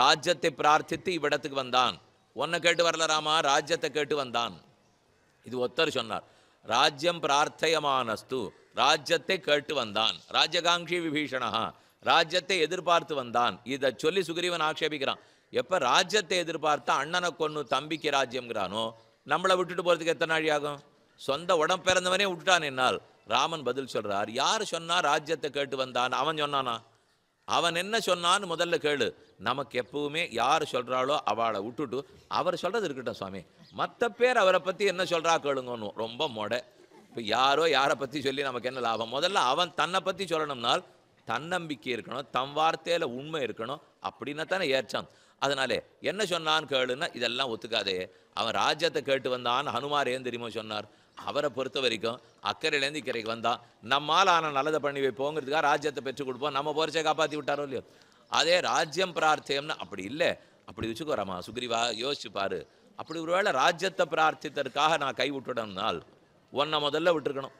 ராஜ்யத்தை பிரார்த்தித்து இவ்விடத்துக்கு வந்தான் ஒன்றை கேட்டு வரலராமா ராஜ்யத்தை கேட்டு வந்தான் இது ஒத்தர் சொன்னார் ராஜ்யம் பிரார்த்தயமானஸ்து ராஜ்யத்தை கேட்டு வந்தான் ராஜகாங்கி விபீஷணா ராஜ்யத்தை எதிர்பார்த்து வந்தான் இதை சொல்லி சுகிரீவன் ஆக்ஷேபிக்கிறான் எப்போ ராஜ்யத்தை எதிர்பார்த்தா அண்ணனை கொண்டு தம்பிக்கு ராஜ்யங்கிறானோ நம்மளை விட்டுட்டு போகிறதுக்கு எத்தனை நாழி ஆகும் சொந்த உடம்பு பிறந்தவனே விட்டுட்டான் என்னால் ராமன் பதில் சொல்கிறார் யார் சொன்னால் ராஜ்யத்தை கேட்டு வந்தான் அவன் சொன்னானா அவன் என்ன சொன்னான்னு முதல்ல கேளு நமக்கு எப்பவுமே யார் சொல்கிறாளோ அவளை விட்டுட்டு அவர் சொல்கிறது இருக்கட்டும் சுவாமி மற்ற பேர் அவரை பற்றி என்ன சொல்கிறா கேளுங்கன்னு ரொம்ப மொடை இப்போ யாரோ யாரை பற்றி சொல்லி நமக்கு என்ன லாபம் முதல்ல அவன் தன்னை பற்றி சொல்லணும்னால் தன்னம்பிக்கை இருக்கணும் தம் வார்த்தையில் உண்மை இருக்கணும் அப்படின்னா தானே ஏற்றான் அதனாலே என்ன சொன்னான்னு கேளுன்னா இதெல்லாம் ஒத்துக்காதே அவன் ராஜ்யத்தை கேட்டு வந்தான்னு ஹனுமார் ஏன் தெரியுமா சொன்னார் அவரை பொறுத்த வரைக்கும் அக்கறையிலேருந்து இக்கரைக்கு வந்தான் நம்மால் ஆனால் நல்லதை பண்ணி வைப்போங்கிறதுக்காக ராஜ்யத்தை பெற்றுக் கொடுப்போம் நம்ம போரிச்சை காப்பாற்றி விட்டாரோ இல்லையோ அதே ராஜ்யம் பிரார்த்தியம்னு அப்படி இல்லை அப்படி வச்சுக்கோராமா சுக்ரீவா யோசிச்சு பாரு அப்படி ஒருவேளை ராஜ்யத்தை பிரார்த்தித்தற்காக நான் கை விட்டுடனால் ஒன்றை முதல்ல விட்டுருக்கணும்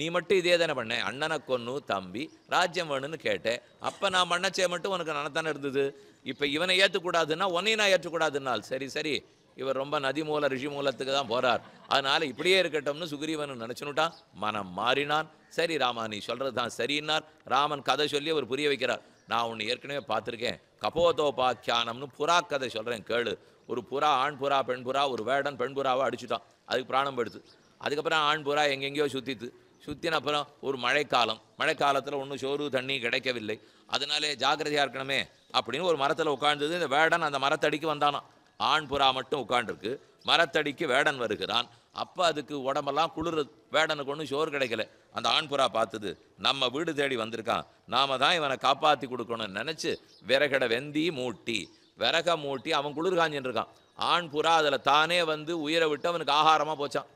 நீ மட்டும் இதே தானே பண்ண அண்ணனை கொன்னு தம்பி ராஜ்யம் வேணும்னு கேட்டேன் அப்போ நான் மண்ணச்சே மட்டும் உனக்கு நடத்தானே இருந்தது இப்போ இவனை ஏற்றுக்கூடாதுன்னா உன்னையும் நான் ஏற்றுக்கூடாதுன்னால் சரி சரி இவர் ரொம்ப நதி மூல ரிஷி மூலத்துக்கு தான் போகிறார் அதனால் இப்படியே இருக்கட்டும்னு சுக்ரீவன் நினச்சுனுட்டான் மனம் மாறினான் சரி ராமா நீ சொல்கிறது தான் சரின்னார் ராமன் கதை சொல்லி அவர் புரிய வைக்கிறார் நான் உன்னை ஏற்கனவே பார்த்துருக்கேன் கபோதோபாக்கியானம்னு புறா கதை சொல்கிறேன் கேளு ஒரு புறா ஆண் புறா பெண் புறா ஒரு வேடன் பெண் புறாவை அடிச்சுட்டான் அதுக்கு பிராணம் படுத்து அதுக்கப்புறம் ஆண் புறா எங்கெங்கேயோ சுற்றித்து சுற்றின அப்புறம் ஒரு மழைக்காலம் மழைக்காலத்தில் ஒன்றும் சோறு தண்ணி கிடைக்கவில்லை அதனாலே ஜாக்கிரதையாக இருக்கணுமே அப்படின்னு ஒரு மரத்தில் உட்காந்துது இந்த வேடன் அந்த மரத்தடிக்கு வந்தானான் ஆண் புறா மட்டும் உட்காண்டிருக்கு மரத்தடிக்கு வேடன் வருகிறான் அப்போ அதுக்கு உடம்பெல்லாம் குளிர் வேடனுக்கு ஒன்றும் சோறு கிடைக்கல அந்த ஆண் புறா பார்த்தது நம்ம வீடு தேடி வந்திருக்கான் நாம் தான் இவனை காப்பாற்றி கொடுக்கணும்னு நினச்சி விறகடை வெந்தி மூட்டி விறக மூட்டி அவன் குளிர் காஞ்சின்னு இருக்கான் ஆண் புறா அதில் தானே வந்து உயிரை விட்டு அவனுக்கு ஆகாரமாக போச்சான்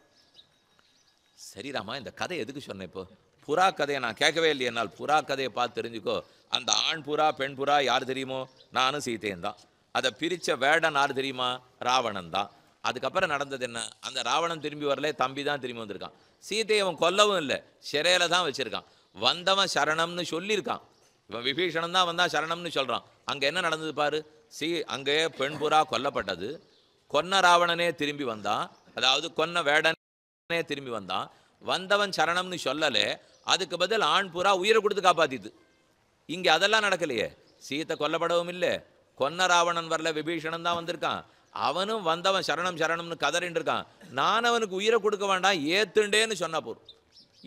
சரிராமா இந்த கதை எதுக்கு சொன்னேன் இப்போ புறா கதையை நான் கேட்கவே இல்லையே என்னால் புறா கதையை பார்த்து தெரிஞ்சுக்கோ அந்த ஆண் புறா பெண் புறா யார் தெரியுமோ நானும் சீத்தையும் தான் அதை பிரித்த வேடன் யார் தெரியுமா ராவணன் தான் அதுக்கப்புறம் நடந்தது என்ன அந்த ராவணன் திரும்பி வரல தம்பி தான் திரும்பி வந்திருக்கான் சீத்தையை அவன் கொல்லவும் இல்லை சிறையில் தான் வச்சுருக்கான் வந்தவன் சரணம்னு சொல்லியிருக்கான் இவன் விபீஷணன் தான் வந்தால் சரணம்னு சொல்கிறான் அங்கே என்ன நடந்தது பாரு சீ அங்கே பெண் புறா கொல்லப்பட்டது கொன்ன ராவணனே திரும்பி வந்தான் அதாவது கொன்ன வேடனே திரும்பி வந்தான் வந்தவன் சரணம்னு சொல்லலை அதுக்கு பதில் ஆண் புறா உயிரை கொடுத்து காப்பாத்திது இங்கே அதெல்லாம் நடக்கலையே சீத்தை கொல்லப்படவும் இல்லை கொன்ன ராவணன் வரல விபீஷணன் தான் வந்திருக்கான் அவனும் வந்தவன் சரணம் சரணம்னு கதறின்னு இருக்கான் நான் அவனுக்கு உயிரை கொடுக்க வேண்டாம் ஏத்துண்டேன்னு சொன்ன போதும்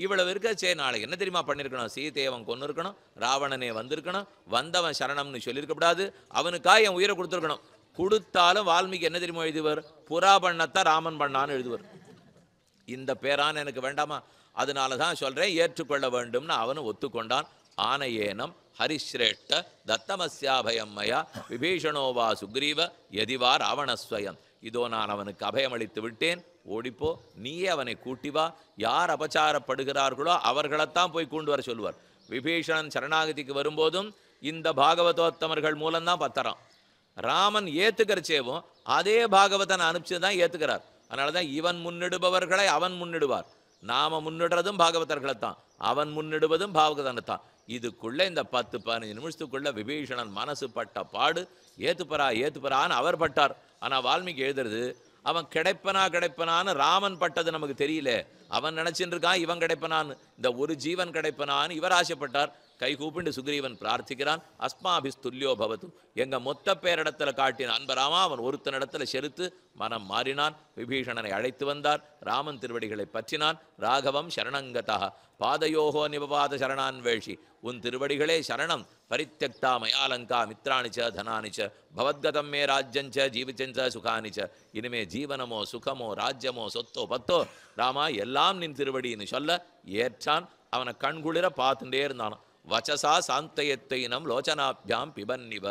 இவ்வளவு இருக்க சே நாளைக்கு என்ன தெரியுமா பண்ணியிருக்கணும் சீதை அவன் கொண்டு இருக்கணும் ராவணனே வந்திருக்கணும் வந்தவன் சரணம்னு கூடாது அவனுக்காக என் உயிரை கொடுத்துருக்கணும் கொடுத்தாலும் வால்மீகி என்ன தெரியுமா எழுதுவர் புறா பண்ணத்தான் ராமன் பண்ணான்னு எழுதுவார் இந்த பேரான் எனக்கு வேண்டாமா அதனால தான் சொல்கிறேன் ஏற்றுக்கொள்ள வேண்டும்னு அவனு ஒத்துக்கொண்டான் ஆனையேனம் ஹரிஸ்ரேஷ்ட தத்தமஸ்யாபயம்மையா விபீஷணோவா சுக்ரீவ எதிவா ராவணஸ்வயம் இதோ நான் அவனுக்கு அபயமளித்து விட்டேன் ஓடிப்போ நீயே அவனை கூட்டி வா யார் அபச்சாரப்படுகிறார்களோ அவர்களைத்தான் போய் கொண்டு வர சொல்லுவார் விபீஷணன் சரணாகதிக்கு வரும்போதும் இந்த பாகவதோத்தமர்கள் மூலம்தான் பத்தரான் ராமன் ஏற்றுக்கிறச்சேவும் அதே பாகவதன் அனுப்பிச்சு தான் ஏற்றுக்கிறார் அதனால தான் இவன் முன்னிடுபவர்களை அவன் முன்னிடுவார் நாம் முன்னிடுறதும் பாகவதர்களை தான் அவன் முன்னிடுவதும் பாகவதனை தான் இதுக்குள்ளே இந்த பத்து பதினஞ்சு நிமிஷத்துக்குள்ளே விபீஷணன் மனசு பட்ட பாடு ஏத்துப்பரா ஏத்துப்பரான்னு அவர் பட்டார் ஆனால் வால்மீகி எழுதுறது அவன் கிடைப்பனா கிடைப்பனான்னு ராமன் பட்டது நமக்கு தெரியல அவன் நினச்சின்னு இருக்கான் இவன் கிடைப்பனான்னு இந்த ஒரு ஜீவன் கிடைப்பனான்னு இவர் ஆசைப்பட்டார் கைகூப்பிண்டு சுக்ரீவன் பிரார்த்திக்கிறான் அஸ்மாபிஸ்துல்யோ பவத்து எங்கள் மொத்த பேரிடத்தில் காட்டின அன்பராமா அவன் ஒருத்தனிடத்தில் செலுத்து மனம் மாறினான் விபீஷணனை அழைத்து வந்தார் ராமன் திருவடிகளை பற்றினான் ராகவம் சரணங்கதா பாதயோகோ நிபபாத சரணான் வேஷி உன் திருவடிகளே சரணம் பரித்தக்தா மயாலங்கா மித்ராணிச்ச தனானிச்ச பவத்கதம் மே ராஜ்யஞ்ச ஜீவிச்சஞ்ச சுகானிச்ச இனிமே ஜீவனமோ சுகமோ ராஜ்யமோ சொத்தோ பத்தோ ராமா எல்லாம் நின் திருவடின்னு சொல்ல ஏற்றான் அவனை கண்குளிர பார்த்துட்டே இருந்தானான் வச்சசா சாந்தயத்தை நம் லோச்சனாபியாம் பிபன்னிவ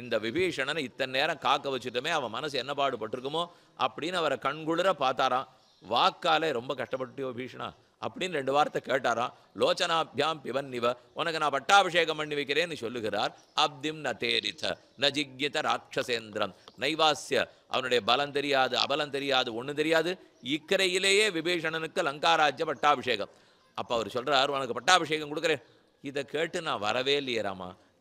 இந்த விபீஷணனை இத்தனை நேரம் காக்க வச்சுட்டோமே அவன் மனசு என்ன பாடுபட்டிருக்குமோ அப்படின்னு அவரை கண்குளிர பார்த்தாராம் வாக்காலே ரொம்ப கஷ்டப்பட்டு விபீஷணா அப்படின்னு ரெண்டு வார்த்தை கேட்டாராம் லோச்சனாபியாம் பிபன்னிவ உனக்கு நான் பட்டாபிஷேகம் பண்ணி வைக்கிறேன்னு சொல்லுகிறார் அப்திம் ந தேரித ந ஜிக்யத ராட்சசேந்திரம் நைவாசிய அவனுடைய பலம் தெரியாது அபலம் தெரியாது ஒன்றும் தெரியாது இக்கரையிலேயே விபீஷணனுக்கு லங்காராஜ்ய பட்டாபிஷேகம் அப்போ அவர் சொல்கிறார் உனக்கு பட்டாபிஷேகம் கொடுக்குறேன் இதை கேட்டு நான் வரவே இல்லையே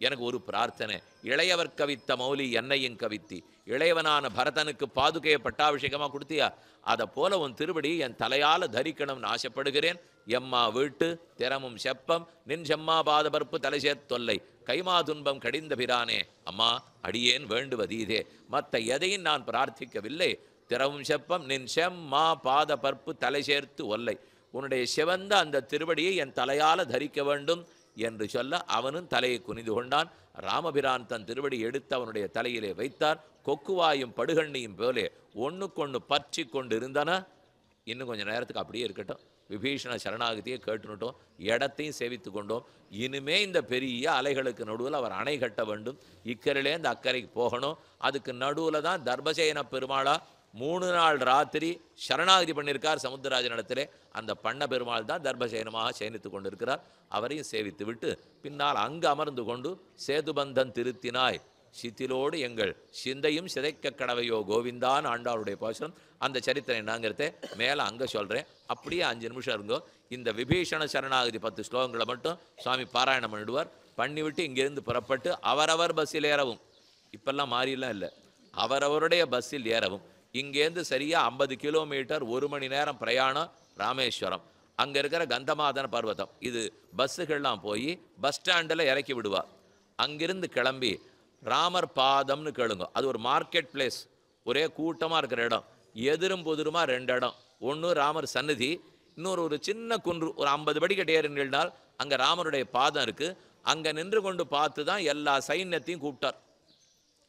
எனக்கு ஒரு பிரார்த்தனை இளையவர் கவித்த மௌலி என்னையும் கவித்தி இளையவனான பரதனுக்கு பாதுகையை பட்டாபிஷேகமாக கொடுத்தியா அதை போல உன் திருவடி என் தலையால் தரிக்கணும்னு ஆசைப்படுகிறேன் எம்மா வீட்டு திறமும் செப்பம் நின் செம்மா பாதபர்ப்பு தலைசே தொல்லை கைமா துன்பம் கடிந்த பிரானே அம்மா அடியேன் வேண்டுவதீதே மற்ற எதையும் நான் பிரார்த்திக்கவில்லை திறவும் செப்பம் நின் செம்மா பாத பற்பு தலை சேர்த்து ஒல்லை உன்னுடைய சிவந்த அந்த திருவடியை என் தலையால் தரிக்க வேண்டும் என்று சொல்ல அவனும் தலையை குனிந்து கொண்டான் ராமபிரான் தன் திருவடி எடுத்து அவனுடைய தலையிலே வைத்தார் கொக்குவாயும் படுகண்ணியும் போலே ஒன்றுக்கொன்று பற்றி கொண்டு இருந்தன இன்னும் கொஞ்சம் நேரத்துக்கு அப்படியே இருக்கட்டும் விபீஷண சரணாகதியை கேட்டுனுட்டோம் இடத்தையும் சேவித்து கொண்டோம் இனிமே இந்த பெரிய அலைகளுக்கு நடுவில் அவர் அணை கட்ட வேண்டும் இக்கரையிலே இந்த அக்கறைக்கு போகணும் அதுக்கு நடுவில் தான் தர்பசேன பெருமாளா மூணு நாள் ராத்திரி சரணாகதி பண்ணியிருக்கார் சமுத்திரராஜன் இடத்திலே அந்த பண்ண பெருமாள் தான் தர்மசயனமாக சயனித்து கொண்டிருக்கிறார் அவரையும் சேவித்து விட்டு பின்னால் அங்கு அமர்ந்து கொண்டு சேதுபந்தன் திருத்தினாய் சித்திலோடு எங்கள் சிந்தையும் சிதைக்க கடவையோ கோவிந்தான் ஆண்டாளுடைய பாசனம் அந்த சரித்திரம் என்னங்கிறத மேலே அங்கே சொல்கிறேன் அப்படியே அஞ்சு நிமிஷம் இருங்கோ இந்த விபீஷண சரணாகதி பத்து ஸ்லோகங்களை மட்டும் சுவாமி பாராயணம் பண்ணிடுவார் பண்ணிவிட்டு இங்கிருந்து புறப்பட்டு அவரவர் பஸ்ஸில் ஏறவும் இப்பெல்லாம் மாறிலாம் இல்லை அவரவருடைய பஸ்ஸில் ஏறவும் இங்கேருந்து சரியாக ஐம்பது கிலோமீட்டர் ஒரு மணி நேரம் பிரயாணம் ராமேஸ்வரம் அங்கே இருக்கிற கந்தமாதன பர்வதம் இது பஸ்ஸுகள்லாம் போய் பஸ் ஸ்டாண்டில் இறக்கி விடுவா அங்கிருந்து கிளம்பி ராமர் பாதம்னு கேளுங்க அது ஒரு மார்க்கெட் பிளேஸ் ஒரே கூட்டமாக இருக்கிற இடம் எதிரும் புதிருமா ரெண்டு இடம் ஒன்று ராமர் சன்னதி இன்னொரு ஒரு சின்ன குன்று ஒரு ஐம்பது படிக்கட்டு ஏறி நின்றால் அங்கே ராமருடைய பாதம் இருக்குது அங்கே நின்று கொண்டு பார்த்து தான் எல்லா சைன்யத்தையும் கூப்பிட்டார்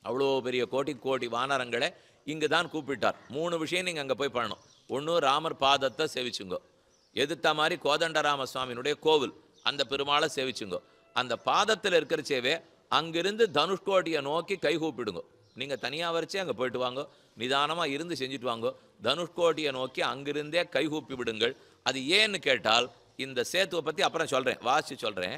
அவ்வளோ பெரிய கோட்டி கோட்டி வானரங்களை இங்கு தான் கூப்பிட்டார் மூணு விஷயம் நீங்கள் அங்கே போய் பண்ணணும் ஒன்று ராமர் பாதத்தை சேவிச்சுங்கோ எதிர்த்த மாதிரி கோதண்டராம சுவாமியினுடைய கோவில் அந்த பெருமாளை சேவிச்சுங்கோ அந்த பாதத்தில் இருக்கிற சேவே அங்கிருந்து தனுஷ்கோட்டியை நோக்கி கை கூப்பிடுங்க நீங்கள் தனியாக வரைச்சே அங்கே போயிட்டு வாங்கோ நிதானமாக இருந்து செஞ்சுட்டு வாங்கோ தனுஷ்கோடியை நோக்கி அங்கிருந்தே கூப்பி விடுங்கள் அது ஏன்னு கேட்டால் இந்த சேத்துவை பற்றி அப்புறம் சொல்கிறேன் வாசி சொல்கிறேன்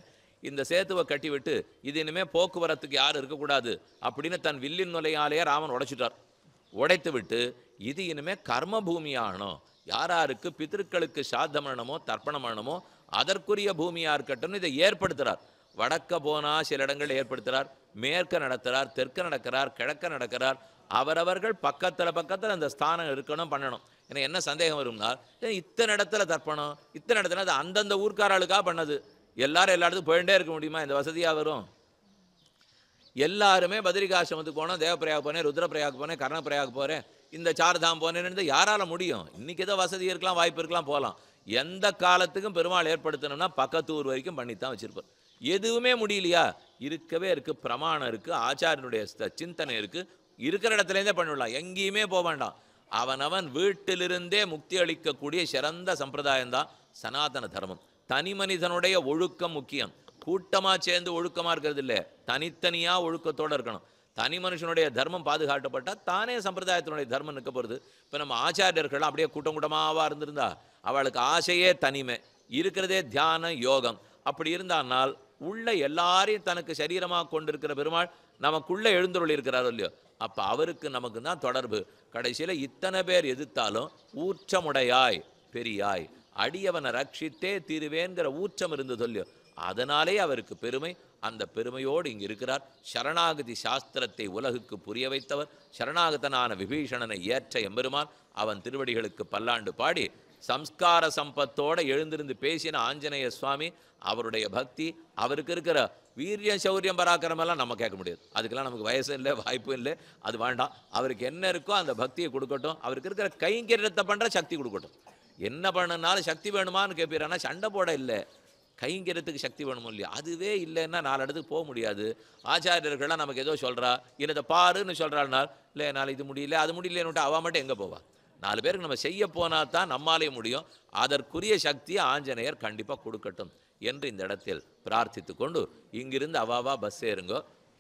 இந்த சேத்துவை கட்டிவிட்டு இது இனிமேல் போக்குவரத்துக்கு யாரும் இருக்கக்கூடாது அப்படின்னு தன் வில்லின் நுழையாலேயே ராமன் உடைச்சிட்டார் உடைத்து விட்டு இது இனிமேல் கர்ம பூமியாகணும் யார் யாருக்கு பித்திருக்களுக்கு சாத்த மரணமோ தர்ப்பண மரணமோ அதற்குரிய பூமியாக இருக்கட்டும்னு இதை ஏற்படுத்துகிறார் வடக்க போனால் சில இடங்கள் ஏற்படுத்துகிறார் மேற்க நடத்துகிறார் தெற்க நடக்கிறார் கிழக்க நடக்கிறார் அவரவர்கள் பக்கத்தில் பக்கத்தில் அந்த ஸ்தானம் இருக்கணும் பண்ணணும் எனக்கு என்ன சந்தேகம் வரும்னா இத்தனை இடத்துல தர்ப்பணம் இத்தனை இடத்துல அது அந்தந்த ஊர்க்காரர்களுக்காக பண்ணது எல்லாரும் எல்லா இடத்துக்கும் போயிட்டே இருக்க முடியுமா இந்த வசதியாக வரும் எல்லாருமே பத்ரிகாசம் போனோம் தேவப்பிரயாக போனேன் ருத்ரப்பிரயாக போனேன் கர்ணப்பிரயாக போகிறேன் இந்த சார்தாம் போனேன்னு யாரால் முடியும் இன்றைக்கி ஏதோ வசதி இருக்கலாம் வாய்ப்பு இருக்கலாம் போகலாம் எந்த காலத்துக்கும் பெருமாள் ஏற்படுத்தணும்னா பக்கத்தூர் வரைக்கும் பண்ணித்தான் வச்சுருப்போம் எதுவுமே முடியலையா இருக்கவே இருக்குது பிரமாணம் இருக்குது ஆச்சாரியனுடைய சிந்தனை இருக்குது இருக்கிற இடத்துலேருந்தே பண்ணிவிடலாம் எங்கேயுமே போக வேண்டாம் அவனவன் வீட்டிலிருந்தே முக்தி அளிக்கக்கூடிய சிறந்த சம்பிரதாயம் தான் சனாதன தர்மம் தனி மனிதனுடைய ஒழுக்கம் முக்கியம் கூட்டமாக சேர்ந்து ஒழுக்கமாக இருக்கிறது இல்லை தனித்தனியாக ஒழுக்கத்தோடு இருக்கணும் தனி மனுஷனுடைய தர்மம் பாதுகாக்கப்பட்டால் தானே சம்பிரதாயத்தினுடைய தர்மம் நிற்க போகிறது இப்போ நம்ம ஆச்சாரியர்கள் அப்படியே கூட்டம் கூட்டமாக இருந்திருந்தா அவளுக்கு ஆசையே தனிமை இருக்கிறதே தியானம் யோகம் அப்படி இருந்தானால் உள்ள எல்லாரையும் தனக்கு சரீரமாக கொண்டிருக்கிற பெருமாள் நமக்குள்ளே எழுந்தொழி இருக்கிறாரோ இல்லையோ அப்போ அவருக்கு நமக்கு தான் தொடர்பு கடைசியில் இத்தனை பேர் எதிர்த்தாலும் ஊற்றமுடையாய் பெரியாய் அடியவனை ரட்சித்தே தீருவேங்கிற ஊற்றம் இருந்தது இல்லையோ அதனாலே அவருக்கு பெருமை அந்த பெருமையோடு இங்கு இருக்கிறார் சரணாகதி சாஸ்திரத்தை உலகுக்கு புரிய வைத்தவர் சரணாகதனான விபீஷணனை ஏற்ற எம்பெருமான் அவன் திருவடிகளுக்கு பல்லாண்டு பாடி சம்ஸ்கார சம்பத்தோடு எழுந்திருந்து பேசின ஆஞ்சநேய சுவாமி அவருடைய பக்தி அவருக்கு இருக்கிற வீரியம் சௌரியம் பராக்கிரமெல்லாம் நம்ம கேட்க முடியாது அதுக்கெல்லாம் நமக்கு வயசு இல்லை வாய்ப்பும் இல்லை அது வேண்டாம் அவருக்கு என்ன இருக்கோ அந்த பக்தியை கொடுக்கட்டும் அவருக்கு இருக்கிற கைங்கரியத்தை பண்ணுற சக்தி கொடுக்கட்டும் என்ன பண்ணனாலும் சக்தி வேணுமான்னு கேட்பீரானா சண்டை போட இல்லை கைங்கிறதுக்கு சக்தி வேணும் இல்லையா அதுவே இல்லைன்னா நாலு இடத்துக்கு போக முடியாது ஆச்சாரியர்கள்லாம் நமக்கு ஏதோ சொல்கிறா இல்லை இதை பாருன்னு சொல்கிறாள்னா இல்லை நாளை இது முடியல அது முடியலன்னுட்டு அவள் மட்டும் எங்கே போவா நாலு பேருக்கு நம்ம செய்ய போனால் தான் நம்மாலே முடியும் அதற்குரிய சக்தியை ஆஞ்சநேயர் கண்டிப்பாக கொடுக்கட்டும் என்று இந்த இடத்தில் பிரார்த்தித்து கொண்டு இங்கிருந்து அவாவா பஸ் ஏறுங்கோ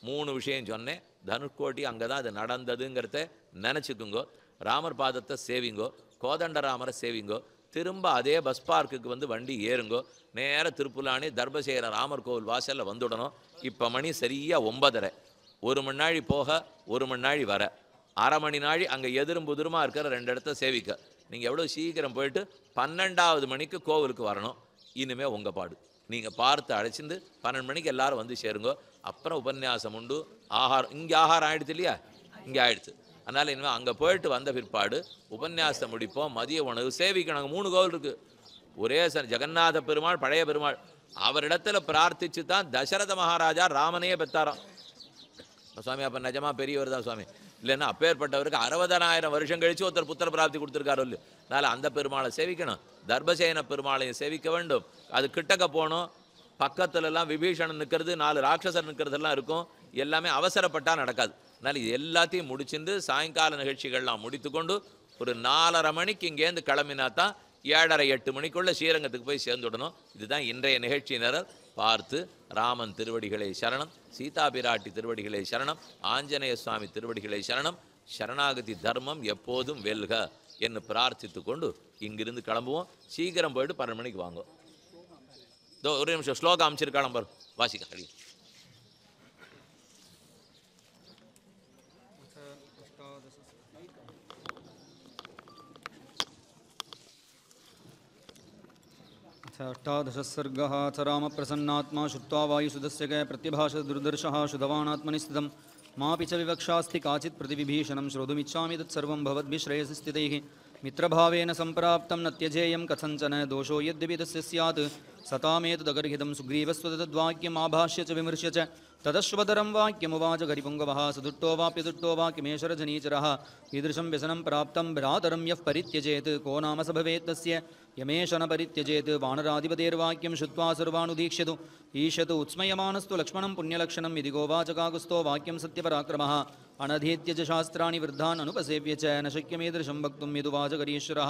மூணு விஷயம் சொன்னேன் தனுஷ்கோட்டி அங்கே தான் அது நடந்ததுங்கிறத நினச்சிக்குங்கோ ராமர் பாதத்தை சேவிங்கோ கோதண்டராமரை சேவிங்கோ திரும்ப அதே பஸ் பார்க்குக்கு வந்து வண்டி ஏறுங்கோ நேராக திருப்புலானி தர்மசேகர ராமர் கோவில் வாசலில் வந்துடணும் இப்போ மணி சரியாக ஒன்பதரை ஒரு மணி நாழி போக ஒரு மணி நாழி வர அரை மணி நாழி அங்கே எதிரும் புதிரமாக இருக்கிற ரெண்டு இடத்த சேவிக்க நீங்கள் எவ்வளோ சீக்கிரம் போயிட்டு பன்னெண்டாவது மணிக்கு கோவிலுக்கு வரணும் இனிமேல் உங்கள் பாடு நீங்கள் பார்த்து அழைச்சிருந்து பன்னெண்டு மணிக்கு எல்லோரும் வந்து சேருங்கோ அப்புறம் உபன்யாசம் உண்டு ஆகாரம் இங்கே ஆகாரம் ஆகிடுது இல்லையா இங்கே ஆகிடுது அதனால் இனிமேல் அங்கே போயிட்டு வந்த பிற்பாடு உபன்யாசம் முடிப்போம் மதிய உணவு சேவிக்கணும் மூணு கோவில் இருக்குது ஒரே சன் ஜெகநாத பெருமாள் பழைய பெருமாள் அவரிடத்தில் பிரார்த்திச்சு தான் தசரத மகாராஜா ராமனையே பெற்றாராம் சுவாமி அப்போ நிஜமா பெரியவர் தான் சுவாமி இல்லைன்னா அப்பேற்பட்டவருக்கு அறுபதனாயிரம் வருஷம் கழித்து ஒருத்தர் புத்திர பிராப்தி கொடுத்துருக்காரு இல்லை அதனால் அந்த பெருமாளை சேவிக்கணும் தர்பசேன பெருமாளையும் சேவிக்க வேண்டும் அது கிட்டக்க போகணும் பக்கத்துலலாம் விபீஷணன் நிற்கிறது நாலு ராட்சசர் நிற்கிறதெல்லாம் இருக்கும் எல்லாமே அவசரப்பட்டால் நடக்காது அதனால் இது எல்லாத்தையும் முடிச்சுட்டு சாயங்கால நிகழ்ச்சிகள்லாம் முடித்துக்கொண்டு ஒரு நாலரை மணிக்கு இங்கேருந்து கிளம்பினா தான் ஏழரை எட்டு மணிக்குள்ளே ஸ்ரீரங்கத்துக்கு போய் சேர்ந்துடணும் இதுதான் இன்றைய நிகழ்ச்சியினரால் பார்த்து ராமன் திருவடிகளை சரணம் சீதா பிராட்டி திருவடிகளை சரணம் ஆஞ்சநேய சுவாமி திருவடிகளை சரணம் சரணாகதி தர்மம் எப்போதும் வெல்க என்று பிரார்த்தித்து கொண்டு இங்கிருந்து கிளம்புவோம் சீக்கிரம் போயிட்டு பன்னெண்டு மணிக்கு வாங்குவோம் ஒரு நிமிஷம் ஸ்லோகம் அமைச்சிருக்காளம் பாரு வாசிக்க अष्टादशसर्गः अथ रामप्रसन्नात्मा श्रुत्वा वायुसुदस्य कै प्रतिभाषदुर्दर्शः शुधवानात्मनिस्थितं मापि च विवक्षास्ति काचित् प्रतिविभीषणं श्रोतुमिच्छामि तत्सर्वं भवद्भिश्रेयसस्थितैः मित्रभावेन सम्प्राप्तं न त्यजेयं कथञ्चन दोषो यद्यपि तस्य स्यात् सतामेतदगर्हितं सुग्रीवस्वदतद्वाक्यमाभाष्य च विमृश्य च तदश्वतरं वाक्यमुवाच गरिपुङ्गवः सदुट्टो वाप्यदुट्टो वा किमेशरजनीचरः कीदृशं व्यसनं प्राप्तं भ्रातरं यः परित्यजेत् को नाम स भवेत् तस्य യമേശന പരിത്യജേത് വാണരാധിപതേർവാക്യം ശുദ്ധ്വാ സർവാണുദീക്ഷ്യതു ഈശതു ഉത്സ്മയമാനസ്തു ലക്ഷ്മണം പുണ്യലക്ഷണം ഇതി ഗോവാചകാകുസ്തോ വാക്യം സത്യപരാക്രമ അനധീത്യജ ശാസ്ത്രാണി വൃദ്ധാൻ അനുപസേവ്യ ച നശക്യമീദൃശം വക്തും യതുവാചകരീശ്വര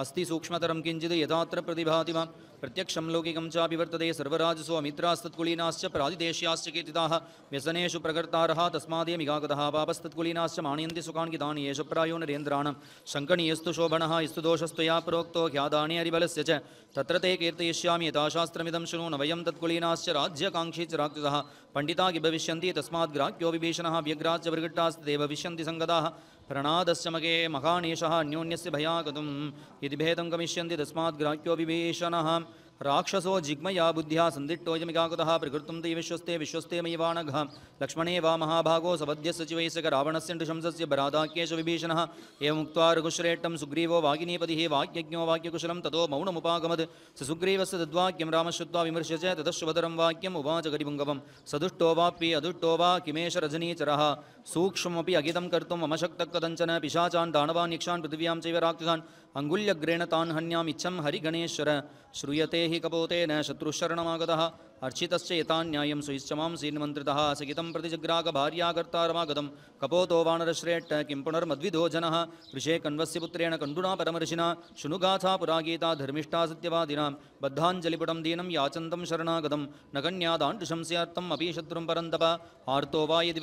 अस्ति सूक्ष्मतरं किञ्चित् यथात्र प्रतिभाति वा प्रत्यक्षं लौकिकं वर्तते सर्वराजसो मित्रास्तत्कुलीनाश्च प्रादेशिया कीर्तिता व्यसनेशु प्रकर्ता तस्मागत पापस्तत्कुलीनाश्च माणयन्ति सुखान् येष येषु प्रायो नरेन्द्राण शङ्कणीयस्तु शोभणः इस्तु दोषस्तया प्रोक्त ख्यादाने हरिबल से तत्र ते कीर्तयिष्यामि यथाशास्त्रमिदं शुणु न वयं तत्कुनाश्च राज्यकाङ्क्षी च राक्षसः पण्डिता भविष्य तस्मात् ग्राह्यो विभीषणः व्यग्राच्च प्रगट्टास्ते भविष्यन्ति रणादश्चमके महानेशः अन्योन्यस्य भयागतुं इति भेदं गमिष्यन्ति तस्मात् ग्राह्यो विभीषणः राक्षसो जिग्मया बुद्ध्या सन्दिट्टोऽयमिकाकुतः प्रकृतं ते विश्वस्ते विश्वस्ते वाणघ लक्ष्मणे वा महाभागो सवध्य सचिवैसक रावणस्य नृशंसस्य बरादाख्येश विभीषणः एवमुक्त्वा रघुश्रेष्ठं सुग्रीवो वागिनीपतिः वाक्यज्ञो वाक्यकुशलं ततो मौनमुपागमद् स सुग्रीवस्य तद्वाक्यं रामश्रुत्वा विमृश्य च ततश्वदरं वाक्यम् उवाच गरिभुङ्गवं सदुष्टो वाप्य अदुष्टो वा किमेष रजनीचरः सूक्ष्म अगित कर्तुं मम शक्तः कदञ्चन पिशाचान् दानवान् यक्षान् पृथिव्यां चैव अंगुल्यग्रेण तान तान् हन्यामिच्छं हरिगणेशर श्रूयते हि कपोतेन शत्रुशरणमागत अर्चित यथान्यायं सुयिश्च मां सीन्मन्त्रितः प्रतिजग्राक प्रतिजग्रागभार्याकर्तारमागतं कपोतो वानरश्रेट्ठ किं पुनर्मद्विधो ऋषे कण्वस्य पुत्रेण कंडुना परमर्षिणा शृणुगाथा पुरागीता धर्मिष्ठा सत्यवादिनां बद्धाजलिपुटम दीनम याचंद शरणागत न कन्यादाण्डुशंस्यार्थम् अपि शत्रुं परंतप आर्तो वा यदि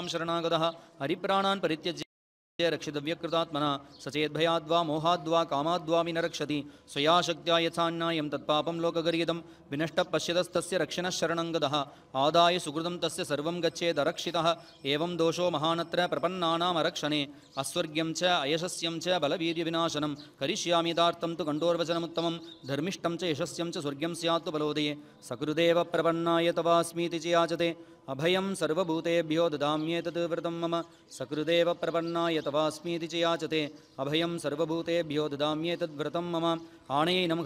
त्वं शरणागतः हरिप्राणान् परित्यज्य रक्षितव्यकृतात्मना सचेद्भयाद्वा मोहाद्वा कामाद्वा वि न रक्षति स्वया शक्त्या यथान्नायं तत्पापं लोकगरीयतं विनष्टपश्यतस्तस्य रक्षिणः शरणङ्गतः आदाय सुकृतं तस्य सर्वं गच्छेदरक्षितः एवं दोषो महानत्र प्रपन्नानामरक्षणे अस्वर्ग्यं च अयशस्यं च बलवीर्यविनाशनं करिष्यामिदार्थं तु कण्ठोर्वचनमुत्तमं धर्मिष्ठं च यशस्यं च स्वर्ग्यं स्यात्तु बलोदये सकृदेव प्रपन्नाय तवास्मीति च याचते अभयं सर्वभूतेभ्यो ददाम्येतत् व्रतं मम सकृदेव प्रपन्नाय तवास्मीति च याचते अभयं सर्वभूतेभ्यो ददाम्येतद्व्रतं मम आनयैनं नम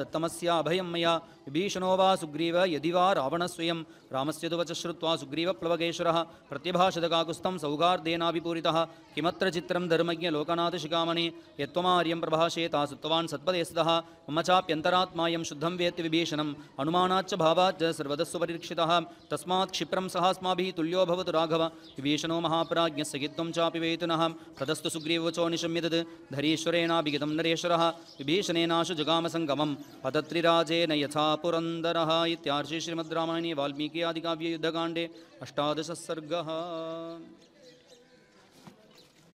दत्तमस्य अभयं मया विभीषणो वा सुग्रीव यदि वा रावणस्वयं रामस्य तु वच श्रुत्वा सुग्रीवप्लवगेश्वरः प्रत्यभाषदकाकुस्तं सौहार्देनाभिपूरितः किमत्र चित्रं धर्मज्ञलोकनाथशिखामणि लोकनाथ प्रभाषे तासु त्वान् सत्पदे स्तः मम चाप्यन्तरात्मायं शुद्धं वेत्ति विभीषणम् अनुमानाच्च भावाच्च सर्वदस्वपरीक्षितः तस्मात् क्षिप्रं सहास्माभिः तुल्यो राघव विभीषणो महाप्राज्ञः सखित्वं चापि वेतुनः ततस्तु सुग्रीवचो निशम्य धरीश्वरेणाभिगितं नरेश्वरः विभीषणे मेनाशु जगामसङ्गमं पदत्रिराजेन यथा पुरन्दरः इत्यार्षे श्रीमद् रामायणे वाल्मीकि आदिकाव्ये युद्धकाण्डे अष्टादशः सर्गः